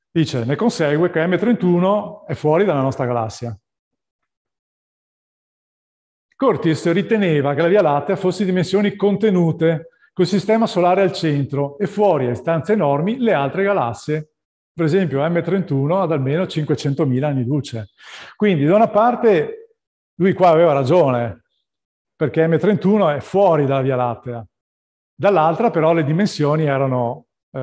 dice, ne consegue che M31 è fuori dalla nostra galassia. Curtis riteneva che la Via Lattea fosse di dimensioni contenute, col sistema solare al centro e fuori a distanze enormi le altre galassie per esempio M31 ad almeno 500.000 anni luce. Quindi da una parte lui qua aveva ragione, perché M31 è fuori dalla Via Lattea. Dall'altra però le dimensioni erano, eh,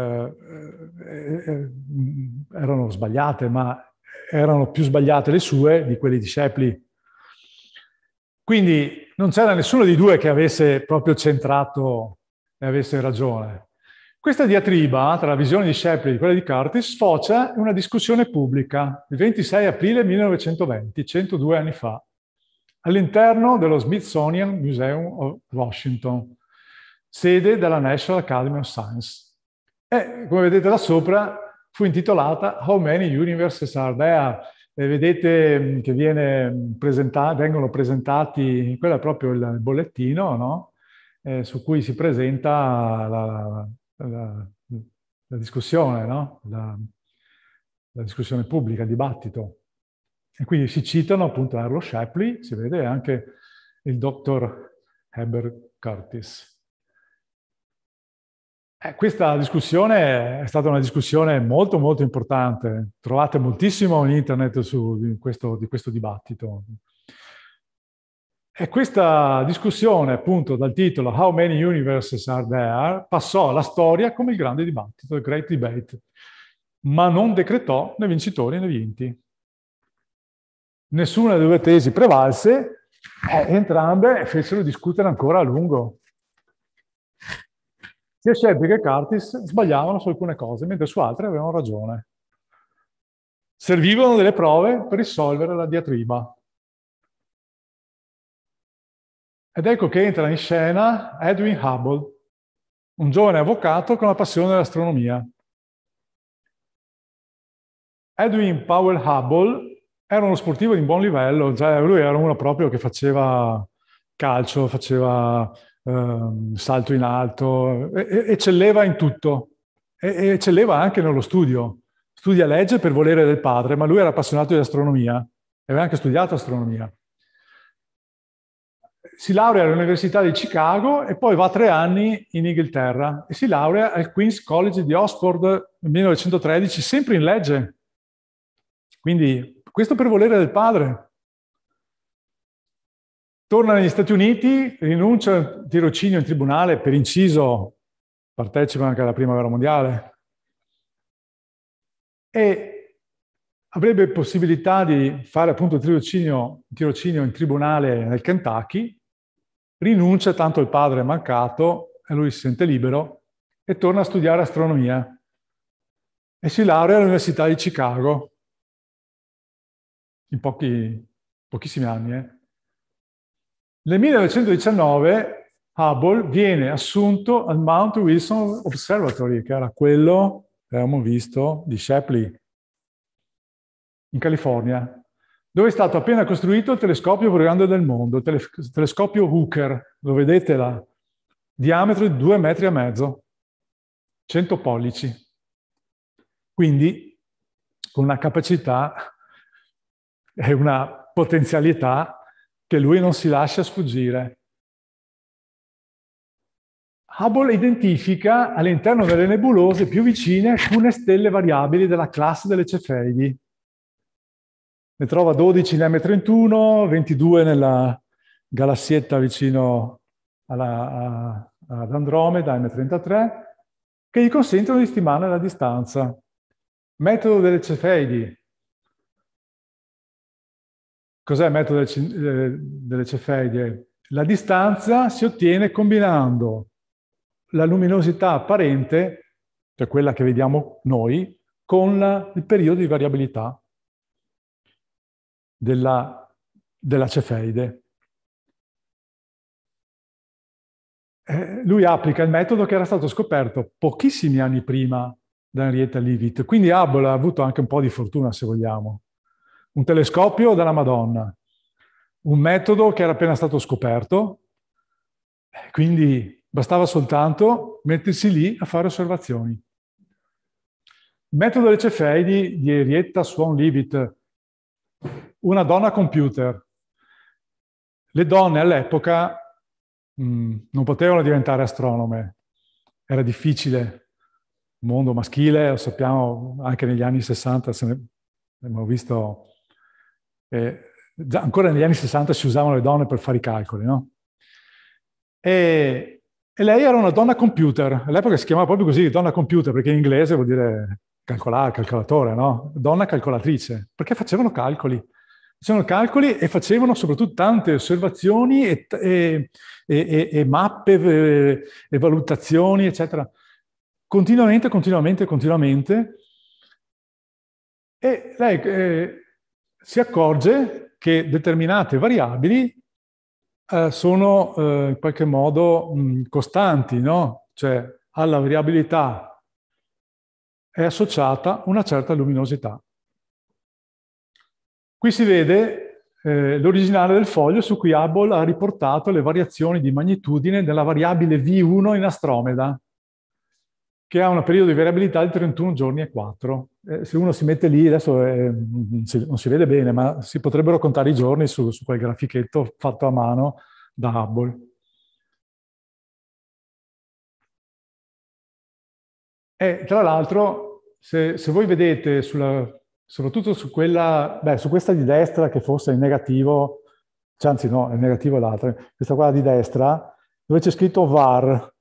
eh, eh mm, erano sbagliate, ma erano più sbagliate le sue di quelle di Shepley. Quindi non c'era nessuno dei due che avesse proprio centrato e avesse ragione. Questa diatriba tra la visione di Shapley e quella di Curtis sfocia in una discussione pubblica il 26 aprile 1920, 102 anni fa, all'interno dello Smithsonian Museum of Washington, sede della National Academy of Science. E, come vedete là sopra, fu intitolata How Many Universes Are There? E vedete mm, che mm, presenta vengono presentati, quello è proprio il bollettino, no? Eh, su cui si presenta la, la, la discussione, no? la, la, discussione pubblica, il dibattito. E quindi si citano appunto Arlo Shapley, si vede anche il dottor Heber Curtis. Eh, questa discussione è stata una discussione molto molto importante, trovate moltissimo in internet su, di questo, di questo dibattito, e questa discussione, appunto, dal titolo How many universes are there? passò alla storia come il grande dibattito, il Great Debate, ma non decretò né vincitori né vinti. Nessuna delle due tesi prevalse, eh, entrambe fecero discutere ancora a lungo. Sia Shelby che Curtis sbagliavano su alcune cose, mentre su altre avevano ragione. Servivano delle prove per risolvere la diatriba, Ed ecco che entra in scena Edwin Hubble, un giovane avvocato con la passione dell'astronomia. Edwin Powell Hubble era uno sportivo di buon livello, cioè lui era uno proprio che faceva calcio, faceva ehm, salto in alto, e, e, eccelleva in tutto, e, e eccelleva anche nello studio. Studia legge per volere del padre, ma lui era appassionato di astronomia, e aveva anche studiato astronomia si laurea all'Università di Chicago e poi va tre anni in Inghilterra e si laurea al Queen's College di Oxford nel 1913, sempre in legge. Quindi questo per volere del padre. Torna negli Stati Uniti, rinuncia al tirocinio in tribunale, per inciso partecipa anche alla Prima Guerra Mondiale e avrebbe possibilità di fare appunto tirocinio, tirocinio in tribunale nel Kentucky rinuncia tanto il padre è mancato e lui si sente libero e torna a studiare astronomia e si laurea all'Università di Chicago in pochi, pochissimi anni. Eh. Nel 1919 Hubble viene assunto al Mount Wilson Observatory, che era quello che avevamo visto di Shapley in California dove è stato appena costruito il telescopio più grande del mondo, il telescopio Hooker. Lo vedete là? Diametro di due metri e mezzo, 100 pollici. Quindi con una capacità e una potenzialità che lui non si lascia sfuggire. Hubble identifica all'interno delle nebulose più vicine alcune stelle variabili della classe delle Cefeidi, ne trova 12 in M31, 22 nella galassietta vicino alla, a, ad Andromeda, M33, che gli consentono di stimare la distanza. Metodo delle cefeidi. Cos'è il metodo delle, eh, cefeidi? La distanza si ottiene combinando la luminosità apparente, cioè quella che vediamo noi, con la, il periodo di variabilità della, della Cefeide. Eh, lui applica il metodo che era stato scoperto pochissimi anni prima da Henrietta Leavitt, quindi Hubble ha avuto anche un po' di fortuna, se vogliamo. Un telescopio della Madonna, un metodo che era appena stato scoperto, quindi bastava soltanto mettersi lì a fare osservazioni. Il metodo delle Cefeidi di Henrietta Swan Leavitt una donna computer. Le donne all'epoca mh, mm, non potevano diventare astronome, era difficile. Il mondo maschile, lo sappiamo, anche negli anni 60 se ne abbiamo visto, eh, ancora negli anni 60 si usavano le donne per fare i calcoli, no? E, e lei era una donna computer, all'epoca si chiamava proprio così, donna computer, perché in inglese vuol dire calcolare, calcolatore, no? Donna calcolatrice, perché facevano calcoli. Facevano calcoli e facevano soprattutto tante osservazioni e, e, e, e mappe eh, e valutazioni, eccetera. Continuamente, continuamente, continuamente. E lei eh, si accorge che determinate variabili eh, sono eh, in qualche modo mh, costanti, no? Cioè alla variabilità è associata una certa luminosità. Qui si vede eh, l'originale del foglio su cui Hubble ha riportato le variazioni di magnitudine della variabile V1 in Astromeda, che ha un periodo di variabilità di 31 giorni e 4. Eh, se uno si mette lì, adesso è, eh, non, si, non, si, vede bene, ma si potrebbero contare i giorni su, su quel grafichetto fatto a mano da Hubble. E tra l'altro se, se voi vedete, sulla, soprattutto su quella, beh, su questa di destra che forse è negativo, cioè, anzi no, è negativo l'altra, questa qua di destra, dove c'è scritto VAR,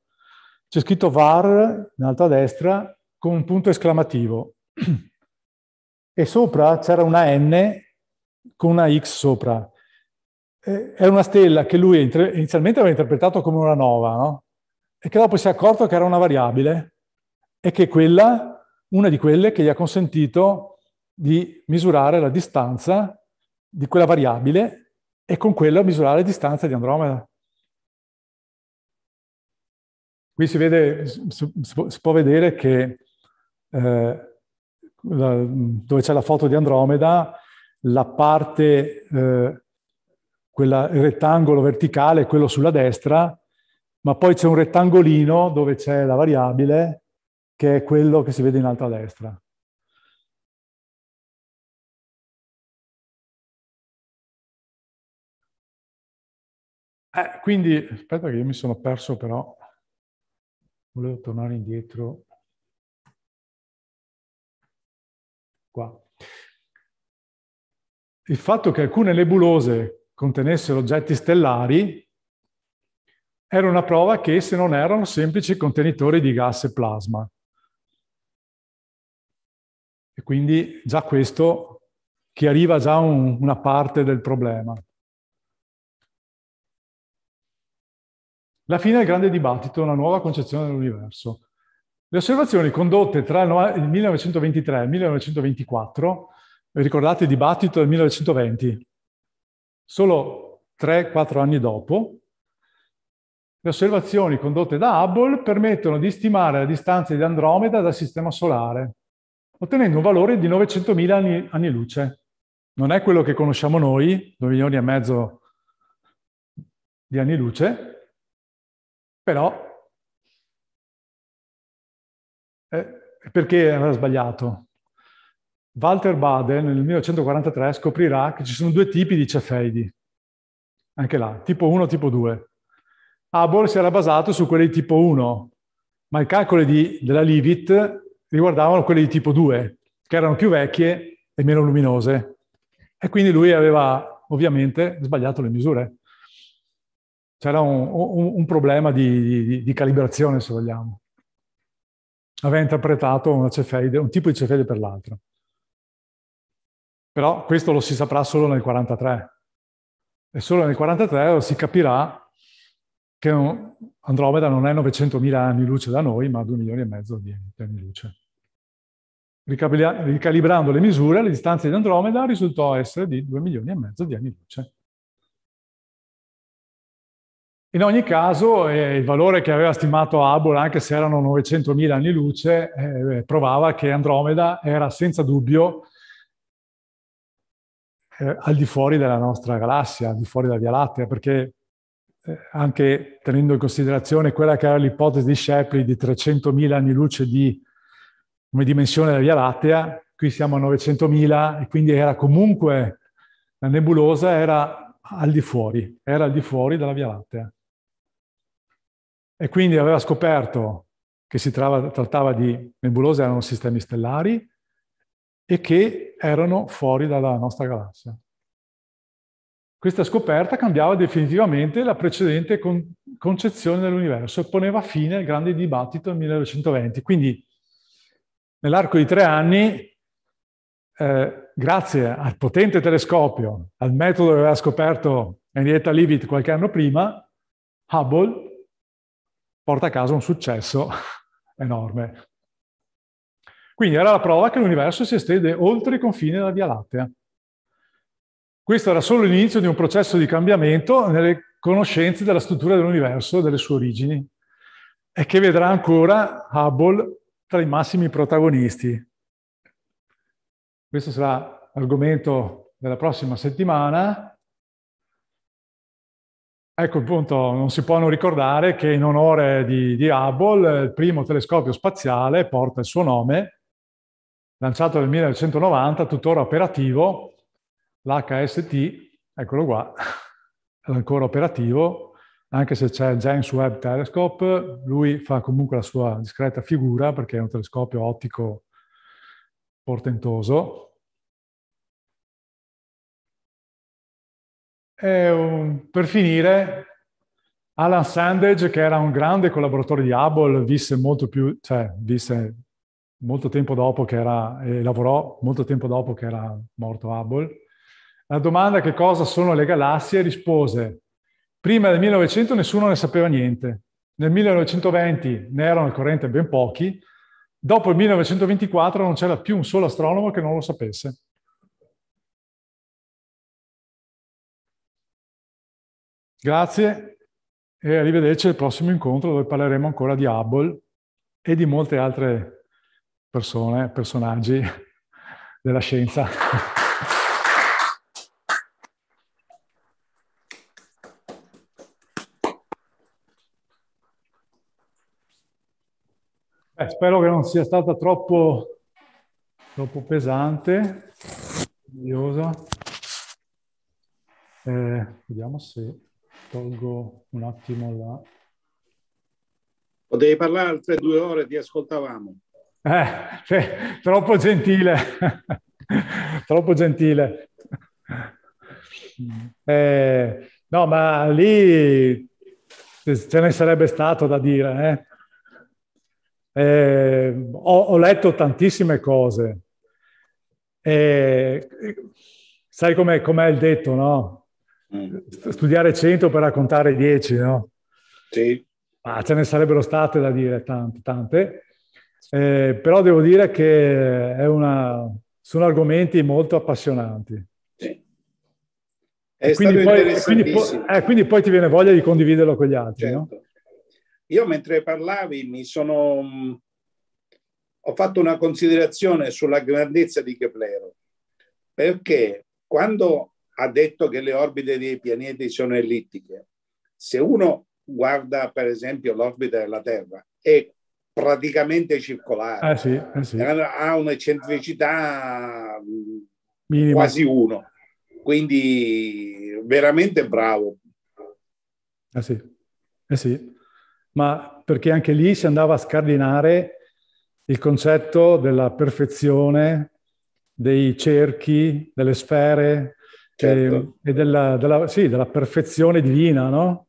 c'è scritto VAR in alto a destra con un punto esclamativo [CLEARS THROAT] e sopra c'era una N con una X sopra. Era eh, una stella che lui inizialmente aveva interpretato come una nova, no? e che dopo si è accorto che era una variabile e che quella una di quelle che gli ha consentito di misurare la distanza di quella variabile e con quella misurare la distanza di Andromeda. Qui si, vede, si può vedere che eh, la, dove c'è la foto di Andromeda, la parte, eh, quella, il rettangolo verticale è quello sulla destra, ma poi c'è un rettangolino dove c'è la variabile che è quello che si vede in alto a destra. Eh, quindi, aspetta che io mi sono perso però, volevo tornare indietro. Qua. Il fatto che alcune nebulose contenessero oggetti stellari era una prova che esse non erano semplici contenitori di gas e plasma. E quindi già questo chiariva già un, una parte del problema. La fine del grande dibattito, una nuova concezione dell'universo. Le osservazioni condotte tra il 1923 e il 1924, ricordate il dibattito del 1920, solo 3-4 anni dopo, le osservazioni condotte da Hubble permettono di stimare la distanza di Andromeda dal Sistema Solare, ottenendo un valore di 900.000 anni, anni luce. Non è quello che conosciamo noi, 2 milioni e mezzo di anni luce, però eh, perché aveva sbagliato? Walter Bade nel 1943 scoprirà che ci sono due tipi di cefeidi, anche là, tipo 1 e tipo 2. Hubble si era basato su quelli tipo 1, ma i calcoli di, della Leavitt riguardavano quelle di tipo 2, che erano più vecchie e meno luminose. E quindi lui aveva ovviamente sbagliato le misure. C'era un, un, un problema di, di, di, calibrazione, se vogliamo. Aveva interpretato una cefeide, un tipo di cefeide per l'altro. Però questo lo si saprà solo nel 43. E solo nel 43 si capirà che Andromeda non è 900.000 anni luce da noi, ma 2 milioni e mezzo di anni luce. Ricalibrando le misure, la distanza di Andromeda risultò essere di 2 milioni e mezzo di anni luce. In ogni caso, eh, il valore che aveva stimato Hubble, anche se erano 900.000 anni luce, eh, provava che Andromeda era senza dubbio eh, al di fuori della nostra galassia, al di fuori della Via Lattea, perché eh, anche tenendo in considerazione quella che era l'ipotesi di Shapley di 300.000 anni luce di come dimensione della Via Lattea, qui siamo a 900.000 e quindi era comunque, la nebulosa era al di fuori, era al di fuori della Via Lattea. E quindi aveva scoperto che si tra trattava di nebulose, erano sistemi stellari e che erano fuori dalla nostra galassia. Questa scoperta cambiava definitivamente la precedente con concezione dell'universo e poneva fine al grande dibattito del 1920. Quindi Nell'arco di tre anni, eh, grazie al potente telescopio, al metodo che aveva scoperto Henrietta Leavitt qualche anno prima, Hubble porta a casa un successo [LAUGHS] enorme. Quindi era la prova che l'universo si estende oltre i confini della Via Lattea. Questo era solo l'inizio di un processo di cambiamento nelle conoscenze della struttura dell'universo e delle sue origini, e che vedrà ancora Hubble tra i massimi protagonisti. Questo sarà l'argomento della prossima settimana. Ecco il punto, non si può non ricordare che in onore di, di Hubble, il primo telescopio spaziale porta il suo nome, lanciato nel 1990, tuttora operativo, l'HST, eccolo qua, [LAUGHS] è ancora operativo, anche se c'è il James Webb Telescope, lui fa comunque la sua discreta figura perché è un telescopio ottico portentoso. Un, per finire, Alan Sandage, che era un grande collaboratore di Hubble, visse molto più, cioè, visse molto tempo dopo che era, e lavorò molto tempo dopo che era morto Hubble. La domanda che cosa sono le galassie rispose Prima del 1900 nessuno ne sapeva niente, nel 1920 ne erano al corrente ben pochi, dopo il 1924 non c'era più un solo astronomo che non lo sapesse. Grazie e arrivederci al prossimo incontro dove parleremo ancora di Hubble e di molte altre persone, personaggi [LAUGHS] della scienza. Eh, spero che non sia stata troppo, troppo pesante, noiosa. Eh, vediamo se tolgo un attimo la... Potevi parlare altre due ore, ti ascoltavamo. Eh, cioè, troppo gentile, [LAUGHS] troppo gentile. Eh, no, ma lì ce ne sarebbe stato da dire, eh? Eh, ho, ho, letto tantissime cose. Eh, sai com'è, com'è, il detto, no? Mm. Studiare 100 per raccontare 10, no? Sì. Ma ce ne sarebbero state da dire tante, tante. Eh, però devo dire che una, sono argomenti molto appassionanti. Sì. E quindi, poi, quindi, po- eh, quindi, poi, ti viene voglia di condividerlo con gli altri, certo. no? Io mentre parlavi mi sono... Mm, ho fatto una considerazione sulla grandezza di Keplero, perché quando ha detto che le orbite dei pianeti sono ellittiche, se uno guarda per esempio l'orbita della Terra, è praticamente circolare, ah, sì, ah, sì. Eh, ha un'eccentricità mm, Minima. quasi uno, quindi veramente bravo. Ah, sì. Eh sì ma perché anche lì si andava a scardinare il concetto della perfezione, dei cerchi, delle sfere certo. e, ehm, e della, della, sì, della, perfezione divina, no?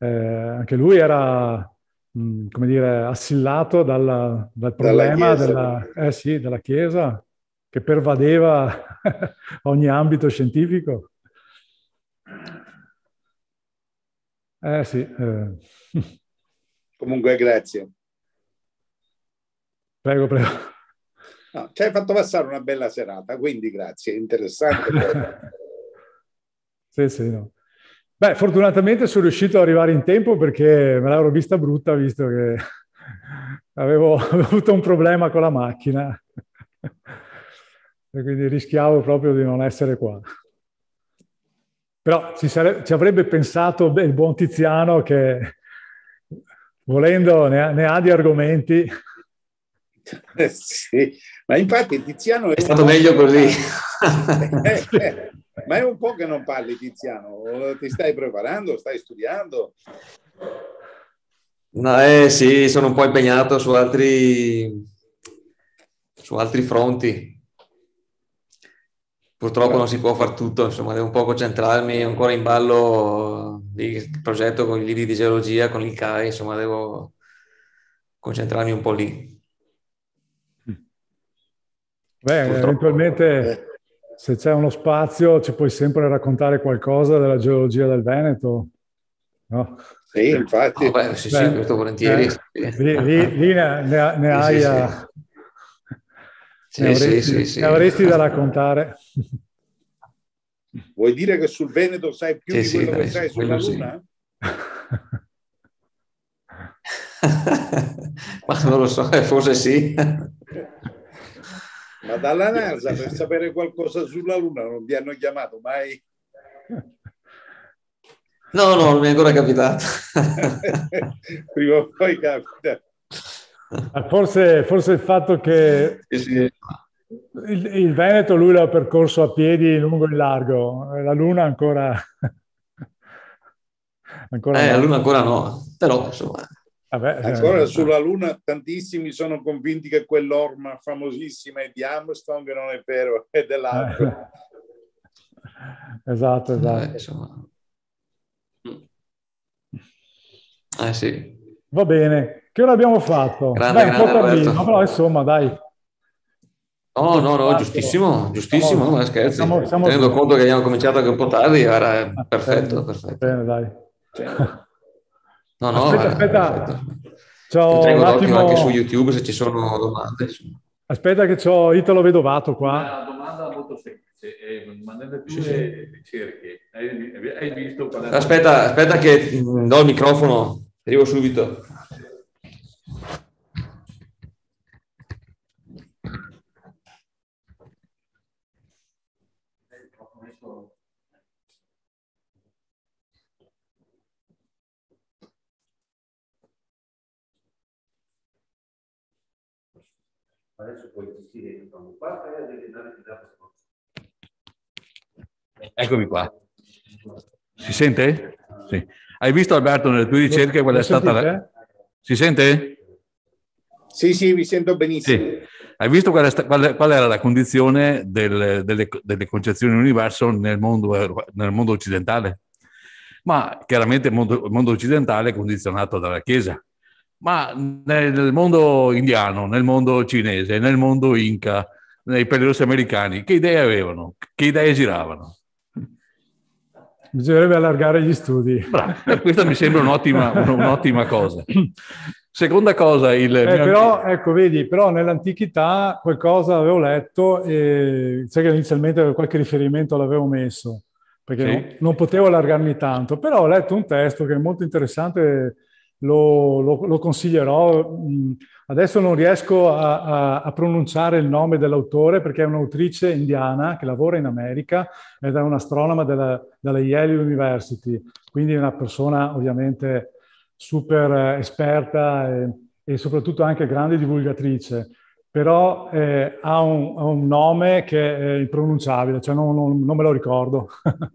Eh, anche lui era, mh, mm, come dire, assillato dalla, dal problema dalla chiesa. Della, eh sì, della Chiesa che pervadeva [LAUGHS] ogni ambito scientifico. Eh sì. Eh. Comunque, grazie. Prego, prego. No, ci hai fatto passare una bella serata, quindi grazie, interessante. [LAUGHS] sì, sì, no. Beh, fortunatamente sono riuscito ad arrivare in tempo perché me l'avevo vista brutta, visto che [LAUGHS] avevo, avevo avuto un problema con la macchina. [LAUGHS] e quindi rischiavo proprio di non essere qua. Però ci, sare- ci avrebbe pensato il buon Tiziano che volendo ne ha, ne ha di argomenti. [LAUGHS] sì, ma infatti Tiziano... È, è stato meglio così. [LAUGHS] Eh, eh, ma è un po' che non parli Tiziano, ti stai preparando, stai studiando? No, eh sì, sono un po' impegnato su altri, su altri fronti. Purtroppo non si può fare tutto, insomma, devo un po' concentrarmi, ho ancora in ballo il progetto con i libri di geologia, con il CAI, insomma, devo concentrarmi un po' lì. Beh, Purtroppo... eventualmente se c'è uno spazio ci puoi sempre raccontare qualcosa della geologia del Veneto, no? Sì, infatti. Oh, beh, sì, beh, sì, questo volentieri. Eh, lì, lì, ne, ne, ne sì, hai sì, a, sì, ne avresti, sì, sì, ne avresti da raccontare. Vuoi dire che sul Veneto sai più di quello sì, che sai sulla Luna? [LAUGHS] Ma non lo so, eh, forse sì. Ma dalla NASA per sapere qualcosa sulla Luna non vi hanno chiamato mai? No, no, non mi è ancora capitato. [LAUGHS] Prima o poi capita. Eh, forse, forse il fatto che sì, sì. Il, il, Veneto lui l'ha percorso a piedi lungo e largo, eh, la Luna ancora... [LAUGHS] ancora eh, la Luna ancora no, però insomma... Vabbè, ancora eh, sulla Luna tantissimi sono convinti che quell'orma famosissima è di Armstrong non è vero, [LAUGHS] è dell'altro. Eh. Esatto, eh, esatto. Eh, insomma... Eh sì. Va bene, che ora abbiamo fatto? Grande, Beh, grande tardino, però insomma, dai. Oh, no, no, giustissimo, giustissimo, siamo, no, scherzi. Siamo, siamo Tenendo su. conto che abbiamo cominciato anche un po' tardi, era perfetto, ah, perfetto. Bene, dai. No, no, aspetta, aspetta. aspetta. Ciao, tengo d'occhio anche su YouTube se ci sono domande. Aspetta che ho Italo Vedovato qua. Una domanda molto semplice, eh, mandate tu sì, le ricerche. Hai, hai visto... Aspetta, aspetta che do il microfono, arrivo subito. Eccomi qua. Si sente? Sì. Hai visto Alberto nelle tue ricerche qual è stata la... Si sente? Sì, sì, mi sento benissimo. Sì. Hai visto qual, sta... qual, era la condizione del, delle, delle, concezioni dell'universo nel mondo, nel mondo occidentale? Ma chiaramente il mondo, il mondo occidentale è condizionato dalla Chiesa. Ma nel mondo indiano, nel mondo cinese, nel mondo inca, nei pellegrossi americani, che idee avevano, che idee giravano. Bisognerebbe allargare gli studi. Bravo. Questa mi sembra un'ottima, un'ottima cosa. Seconda cosa, il... Eh, però, ecco, vedi, però nell'antichità qualcosa avevo letto e sai che inizialmente qualche riferimento l'avevo messo, perché sì. non, non, potevo allargarmi tanto, però ho letto un testo che è molto interessante lo, lo, lo consiglierò. Mm, adesso non riesco a, a, a, pronunciare il nome dell'autore perché è un'autrice indiana che lavora in America ed è un'astronoma della, della Yale University, quindi è una persona ovviamente super eh, esperta e, e soprattutto anche grande divulgatrice però eh, ha, un, ha, un, nome che è impronunciabile, cioè non, non, non me lo ricordo. [LAUGHS]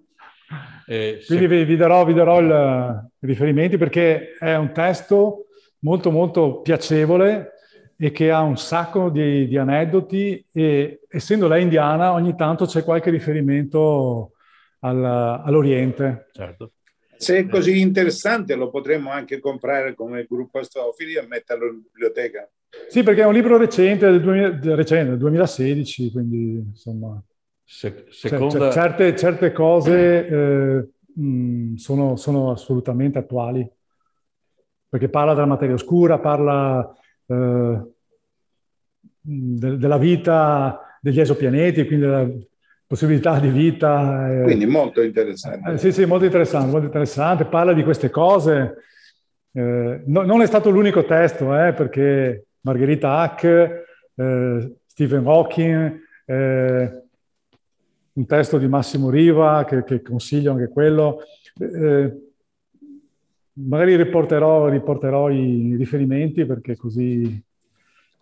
Eh, Quindi vi, vi, darò, vi darò il, i riferimenti perché è un testo molto molto piacevole e che ha un sacco di, di aneddoti e essendo lei indiana ogni tanto c'è qualche riferimento al, all'Oriente. Certo. Se è così interessante lo potremmo anche comprare come gruppo astrofili e metterlo in biblioteca. Sì, perché è un libro recente del, 2000, recente, del 2016, quindi insomma se, cioè, cioè, seconda... cioè, certe, certe, cose eh, mh, mm, sono, sono, assolutamente attuali, perché parla della materia oscura, parla eh, de, della vita degli esopianeti, quindi della possibilità di vita. Eh. Quindi molto interessante. Eh, sì, sì, molto interessante, molto interessante, parla di queste cose. Eh, no, non è stato l'unico testo, eh, perché Margherita Hack, Stephen Hawking, eh, un testo di Massimo Riva che, che consiglio anche quello. Eh, magari riporterò, riporterò, i riferimenti perché così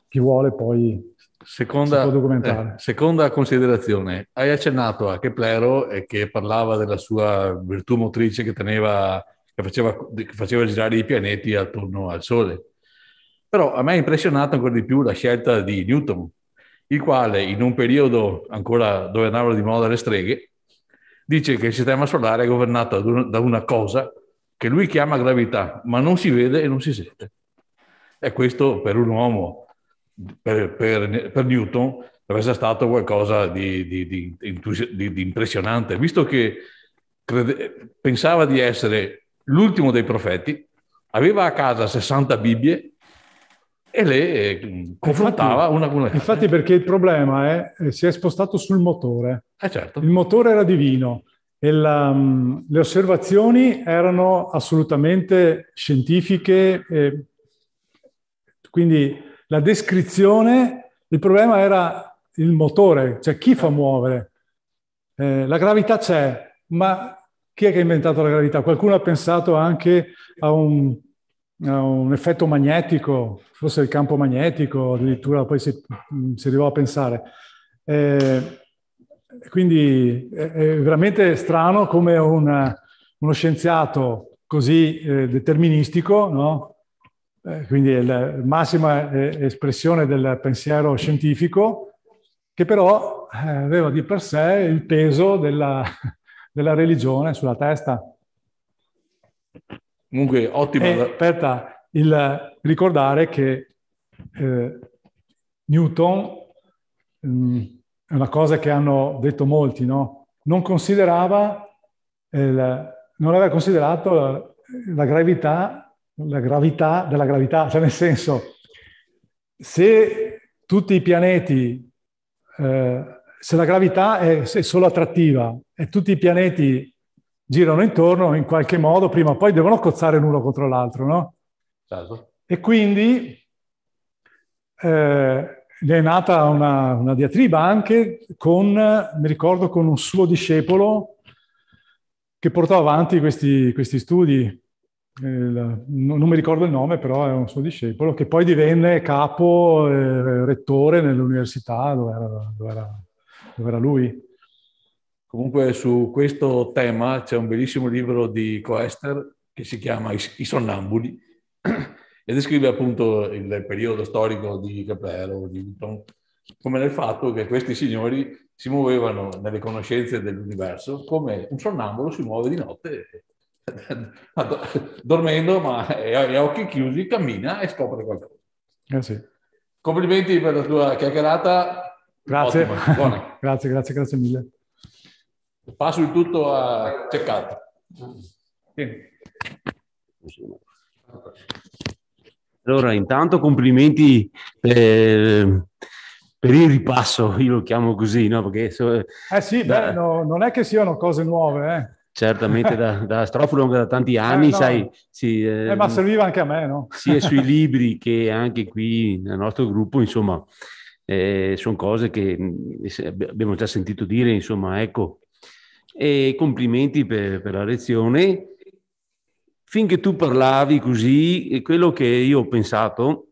chi vuole poi seconda, si può documentare. Eh, seconda considerazione, hai accennato a Keplero e che parlava della sua virtù motrice che, teneva, che, faceva, che faceva girare i pianeti attorno al Sole. Però a me ha impressionato ancora di più la scelta di Newton, il quale in un periodo ancora dove andavano di moda le streghe, dice che il sistema solare è governato da una cosa che lui chiama gravità, ma non si vede e non si sente. E questo per un uomo, per, per, per Newton, sarebbe stato qualcosa di, di, di, di, impressionante, visto che crede, pensava di essere l'ultimo dei profeti, aveva a casa 60 Bibbie e le eh, confrontava una con l'altra. Infatti perché il problema è che eh, si è spostato sul motore. Eh certo. Il motore era divino e la, mm, le osservazioni erano assolutamente scientifiche, e, eh, quindi la descrizione, il problema era il motore, cioè chi fa muovere. Eh, la gravità c'è, ma chi è che ha inventato la gravità? Qualcuno ha pensato anche a un un effetto magnetico, forse il campo magnetico, addirittura poi si, mm, si arrivò a pensare. Eh, quindi è veramente strano come un, uno scienziato così eh, deterministico, no? eh, quindi la massima eh, espressione del pensiero scientifico, che però eh, aveva di per sé il peso della, [LAUGHS] della religione sulla testa. Comunque, ottimo. Eh, aspetta, il, ricordare che eh, Newton, mh, mm, è una cosa che hanno detto molti, no? non considerava, il, eh, non aveva considerato la, la, gravità, la gravità della gravità, cioè nel senso, se tutti i pianeti, eh, se la gravità è, è solo attrattiva e tutti i pianeti girano intorno in qualche modo, prima o poi devono cozzare l'uno contro l'altro, no? Certo. E quindi eh, è nata una, una, diatriba anche con, mi ricordo, con un suo discepolo che portò avanti questi, questi studi. Eh, non, non mi ricordo il nome, però è un suo discepolo, che poi divenne capo, eh, rettore nell'università dove era, dove era, dove era lui. Comunque su questo tema c'è un bellissimo libro di Coester che si chiama I sonnambuli [CLEARS THROAT] e descrive appunto il periodo storico di Caprero, di Newton, come nel fatto che questi signori si muovevano nelle conoscenze dell'universo come un sonnambulo si muove di notte, [LAUGHS] dormendo ma a occhi chiusi cammina e scopre qualcosa. Eh sì. Complimenti per la tua chiacchierata. Grazie. Ottima, [LAUGHS] grazie, grazie, grazie mille. Passo il tutto a Ceccato. Sì. Allora, intanto complimenti per, eh, per, il ripasso, io lo chiamo così, no? Perché so, eh sì, da, beh, no, non è che siano cose nuove, eh. Certamente da, da [LAUGHS] Strofilo da tanti eh, anni, eh, no. sai. Sì, eh, ma ehm, serviva anche a me, no? Sia sui [LAUGHS] libri che anche qui nel nostro gruppo, insomma, eh, sono cose che abbiamo già sentito dire, insomma, ecco, e complimenti per, per la lezione. Finché tu parlavi così, quello che io ho pensato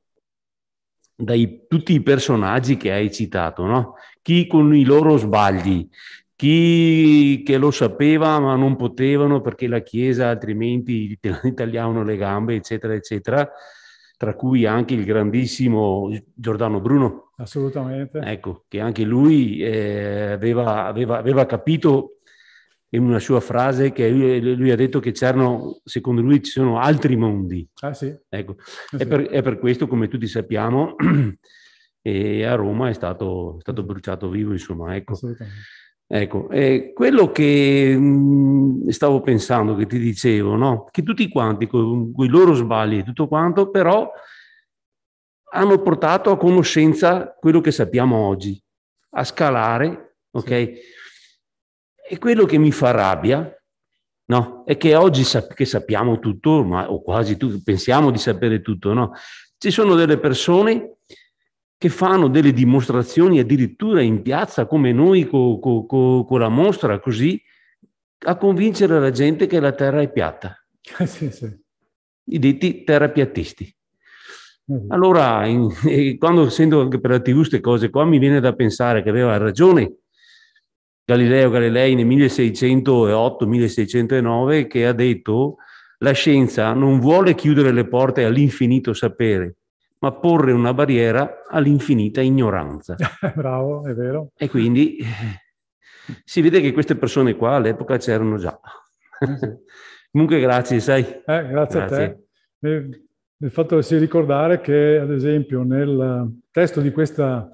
dai tutti i personaggi che hai citato, no? chi con i loro sbagli, chi che lo sapeva ma non potevano perché la Chiesa altrimenti gli tagliavano le gambe, eccetera, eccetera, tra cui anche il grandissimo Giordano Bruno. Assolutamente. Ecco, che anche lui eh, aveva, aveva, aveva capito in una sua frase che lui, lui, ha detto che c'erano, secondo lui ci sono altri mondi. Ah sì. Ecco. Ah, sì. È, per, è, per, questo, come tutti sappiamo, [CLEARS THROAT] a Roma è stato, è stato, bruciato vivo, insomma. Ecco. Ecco, eh, quello che mh, mm, stavo pensando, che ti dicevo, no? che tutti quanti, con, con i loro sbagli e tutto quanto, però hanno portato a conoscenza quello che sappiamo oggi, a scalare, ok? Sì e quello che mi fa rabbia no, è che oggi sap- che sappiamo tutto, ma, o quasi tutto, pensiamo di sapere tutto, no? Ci sono delle persone che fanno delle dimostrazioni addirittura in piazza come noi con co, co, co la mostra, così, a convincere la gente che la terra è piatta. Eh, sì, sì. I detti terrapiattisti. Mm-hmm. Allora, in, [LAUGHS] quando sento anche per la TV queste cose qua, mi viene da pensare che aveva ragione Galileo Galilei nel 1608-1609 che ha detto la scienza non vuole chiudere le porte all'infinito sapere, ma porre una barriera all'infinita ignoranza. [LAUGHS] Bravo, è vero. E quindi eh, si vede che queste persone qua all'epoca c'erano già. Eh, [LAUGHS] Comunque grazie, sai. Eh, grazie, grazie, a te. Mi, mi fatto di ricordare che, ad esempio, nel testo di questa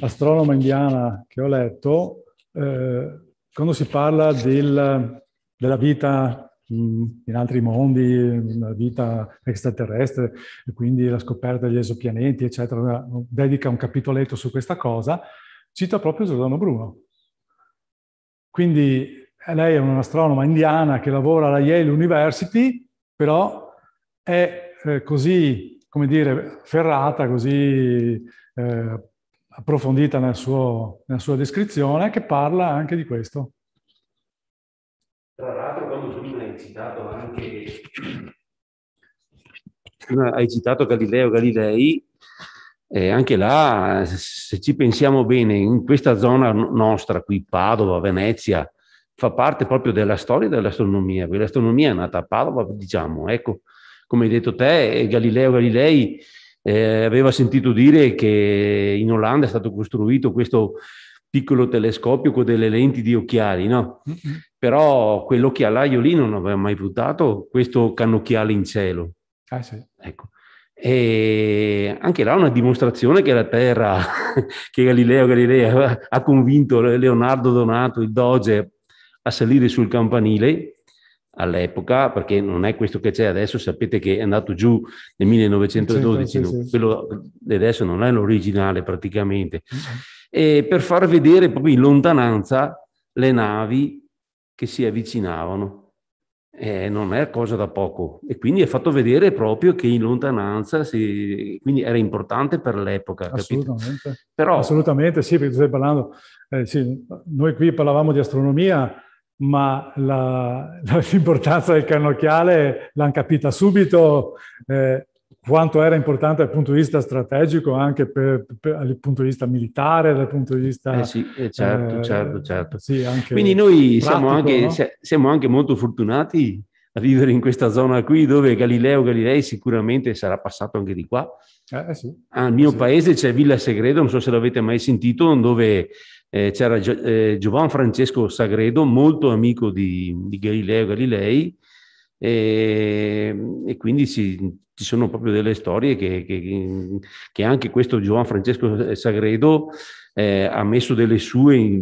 astronoma indiana che ho letto, eh, quando si parla del, della vita in altri mondi, la vita extraterrestre, e quindi la scoperta degli esopianeti, eccetera, dedica un capitoletto su questa cosa, cita proprio Giordano Bruno. Quindi eh, lei è un'astronoma indiana che lavora alla Yale University, però è eh, così, come dire, ferrata, così eh, approfondita nel suo, nella sua descrizione, che parla anche di questo. Tra l'altro, quando tu hai citato anche eh, hai citato Galileo Galilei, e anche là, se ci pensiamo bene, in questa zona nostra, qui Padova, Venezia, fa parte proprio della storia dell'astronomia, perché l'astronomia è nata a Padova, diciamo, ecco, come hai detto te, Galileo Galilei eh, aveva sentito dire che in Olanda è stato costruito questo piccolo telescopio con delle lenti di occhiali, no? Mm-hmm. Però quell'occhialaio lì non aveva mai buttato questo cannocchiale in cielo. Ah, sì. Ecco. E anche là una dimostrazione che la Terra, [LAUGHS] che Galileo Galilei ha convinto Leonardo Donato, il Doge, a salire sul campanile all'epoca, perché non è questo che c'è adesso, sapete che è andato giù nel 1912, 100, sì, sì. quello di adesso non è l'originale praticamente, mm-hmm. e per far vedere proprio in lontananza le navi che si avvicinavano. Eh, non è cosa da poco e quindi ha fatto vedere proprio che in lontananza si... quindi era importante per l'epoca assolutamente, Però... assolutamente sì perché tu stai parlando eh, sì, noi qui parlavamo di astronomia ma la, [LAUGHS] l'importanza del cannocchiale l'hanno capita subito eh, quanto era importante dal punto di vista strategico, anche per, per, dal punto di vista militare, dal punto di vista... Eh sì, eh, certo, eh, certo, certo. Sì, Quindi noi pratico, siamo, anche, no? siamo, anche, molto fortunati a vivere in questa zona qui dove Galileo Galilei sicuramente sarà passato anche di qua. Eh, eh sì. Al mio sì. paese c'è Villa Segredo, non so se l'avete mai sentito, dove eh, c'era eh, Giovan Francesco Sagredo, molto amico di, di Galileo Galilei, e, ehm, e quindi ci, ci, sono proprio delle storie che, che, che anche questo Giovan Francesco Sagredo eh, ha messo delle sue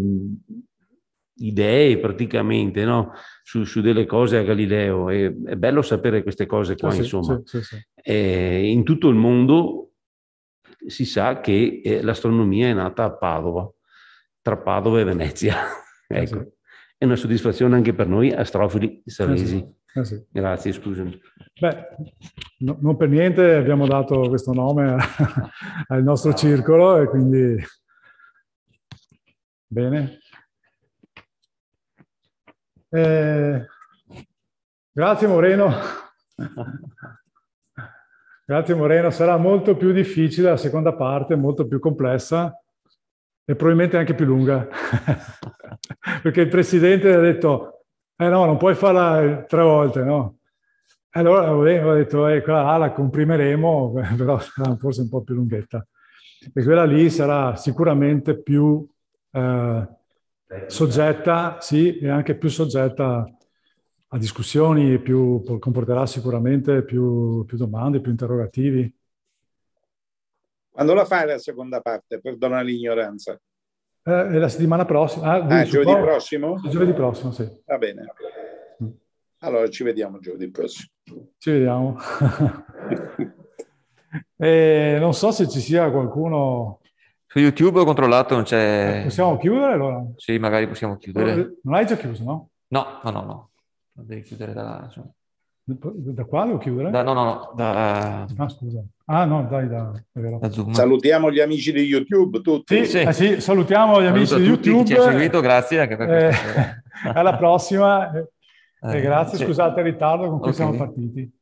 idee praticamente no? su, su, delle cose a Galileo. E, è bello sapere queste cose qua, ah, insomma. Sì, sì, sì. Eh, in tutto il mondo si sa che eh, l'astronomia è nata a Padova tra Padova e Venezia. Ah, ecco. sì. È una soddisfazione anche per noi astrofili ah, salesi. Ah, sì. Grazie, scusami. Beh, no, non per niente abbiamo dato questo nome [LAUGHS] al nostro circolo e quindi... Bene. Eh, grazie Moreno. [LAUGHS] grazie Moreno, sarà molto più difficile la seconda parte, molto più complessa e probabilmente anche più lunga, [LAUGHS] perché il presidente ha detto, eh no, non puoi farla tre volte, no? Allora ho detto, eh, quella la comprimeremo, [LAUGHS] però sarà forse un po' più lunghetta. E quella lì sarà sicuramente più eh, soggetta, sì, e anche più soggetta a discussioni, più, comporterà sicuramente più, più domande, più interrogativi. Quando la fai la seconda parte? Perdona l'ignoranza. Eh, la settimana prossima. Ah, ah giovedì po- oh, prossimo? Giovedì prossimo, sì. Va bene. Mm. Allora ci vediamo giovedì prossimo. Ci vediamo. [LAUGHS] eh, non so se ci sia qualcuno... Su YouTube ho controllato, non c'è... Eh, possiamo chiudere allora? Sì, magari possiamo chiudere. Non hai già chiuso, no? No, no, no, no. devi chiudere da... Insomma. Da quale o chiudere? Da, no, no, no, da... Ah, scusa. Ah, no, dai, da, da Zoom. Salutiamo gli amici di YouTube tutti. Sì, sì. Eh, sì salutiamo gli Saluto amici di YouTube. Chi ci ha seguito, grazie anche per eh, [LAUGHS] Alla prossima. Eh, eh, grazie, sì. scusate il ritardo con cui okay. siamo partiti.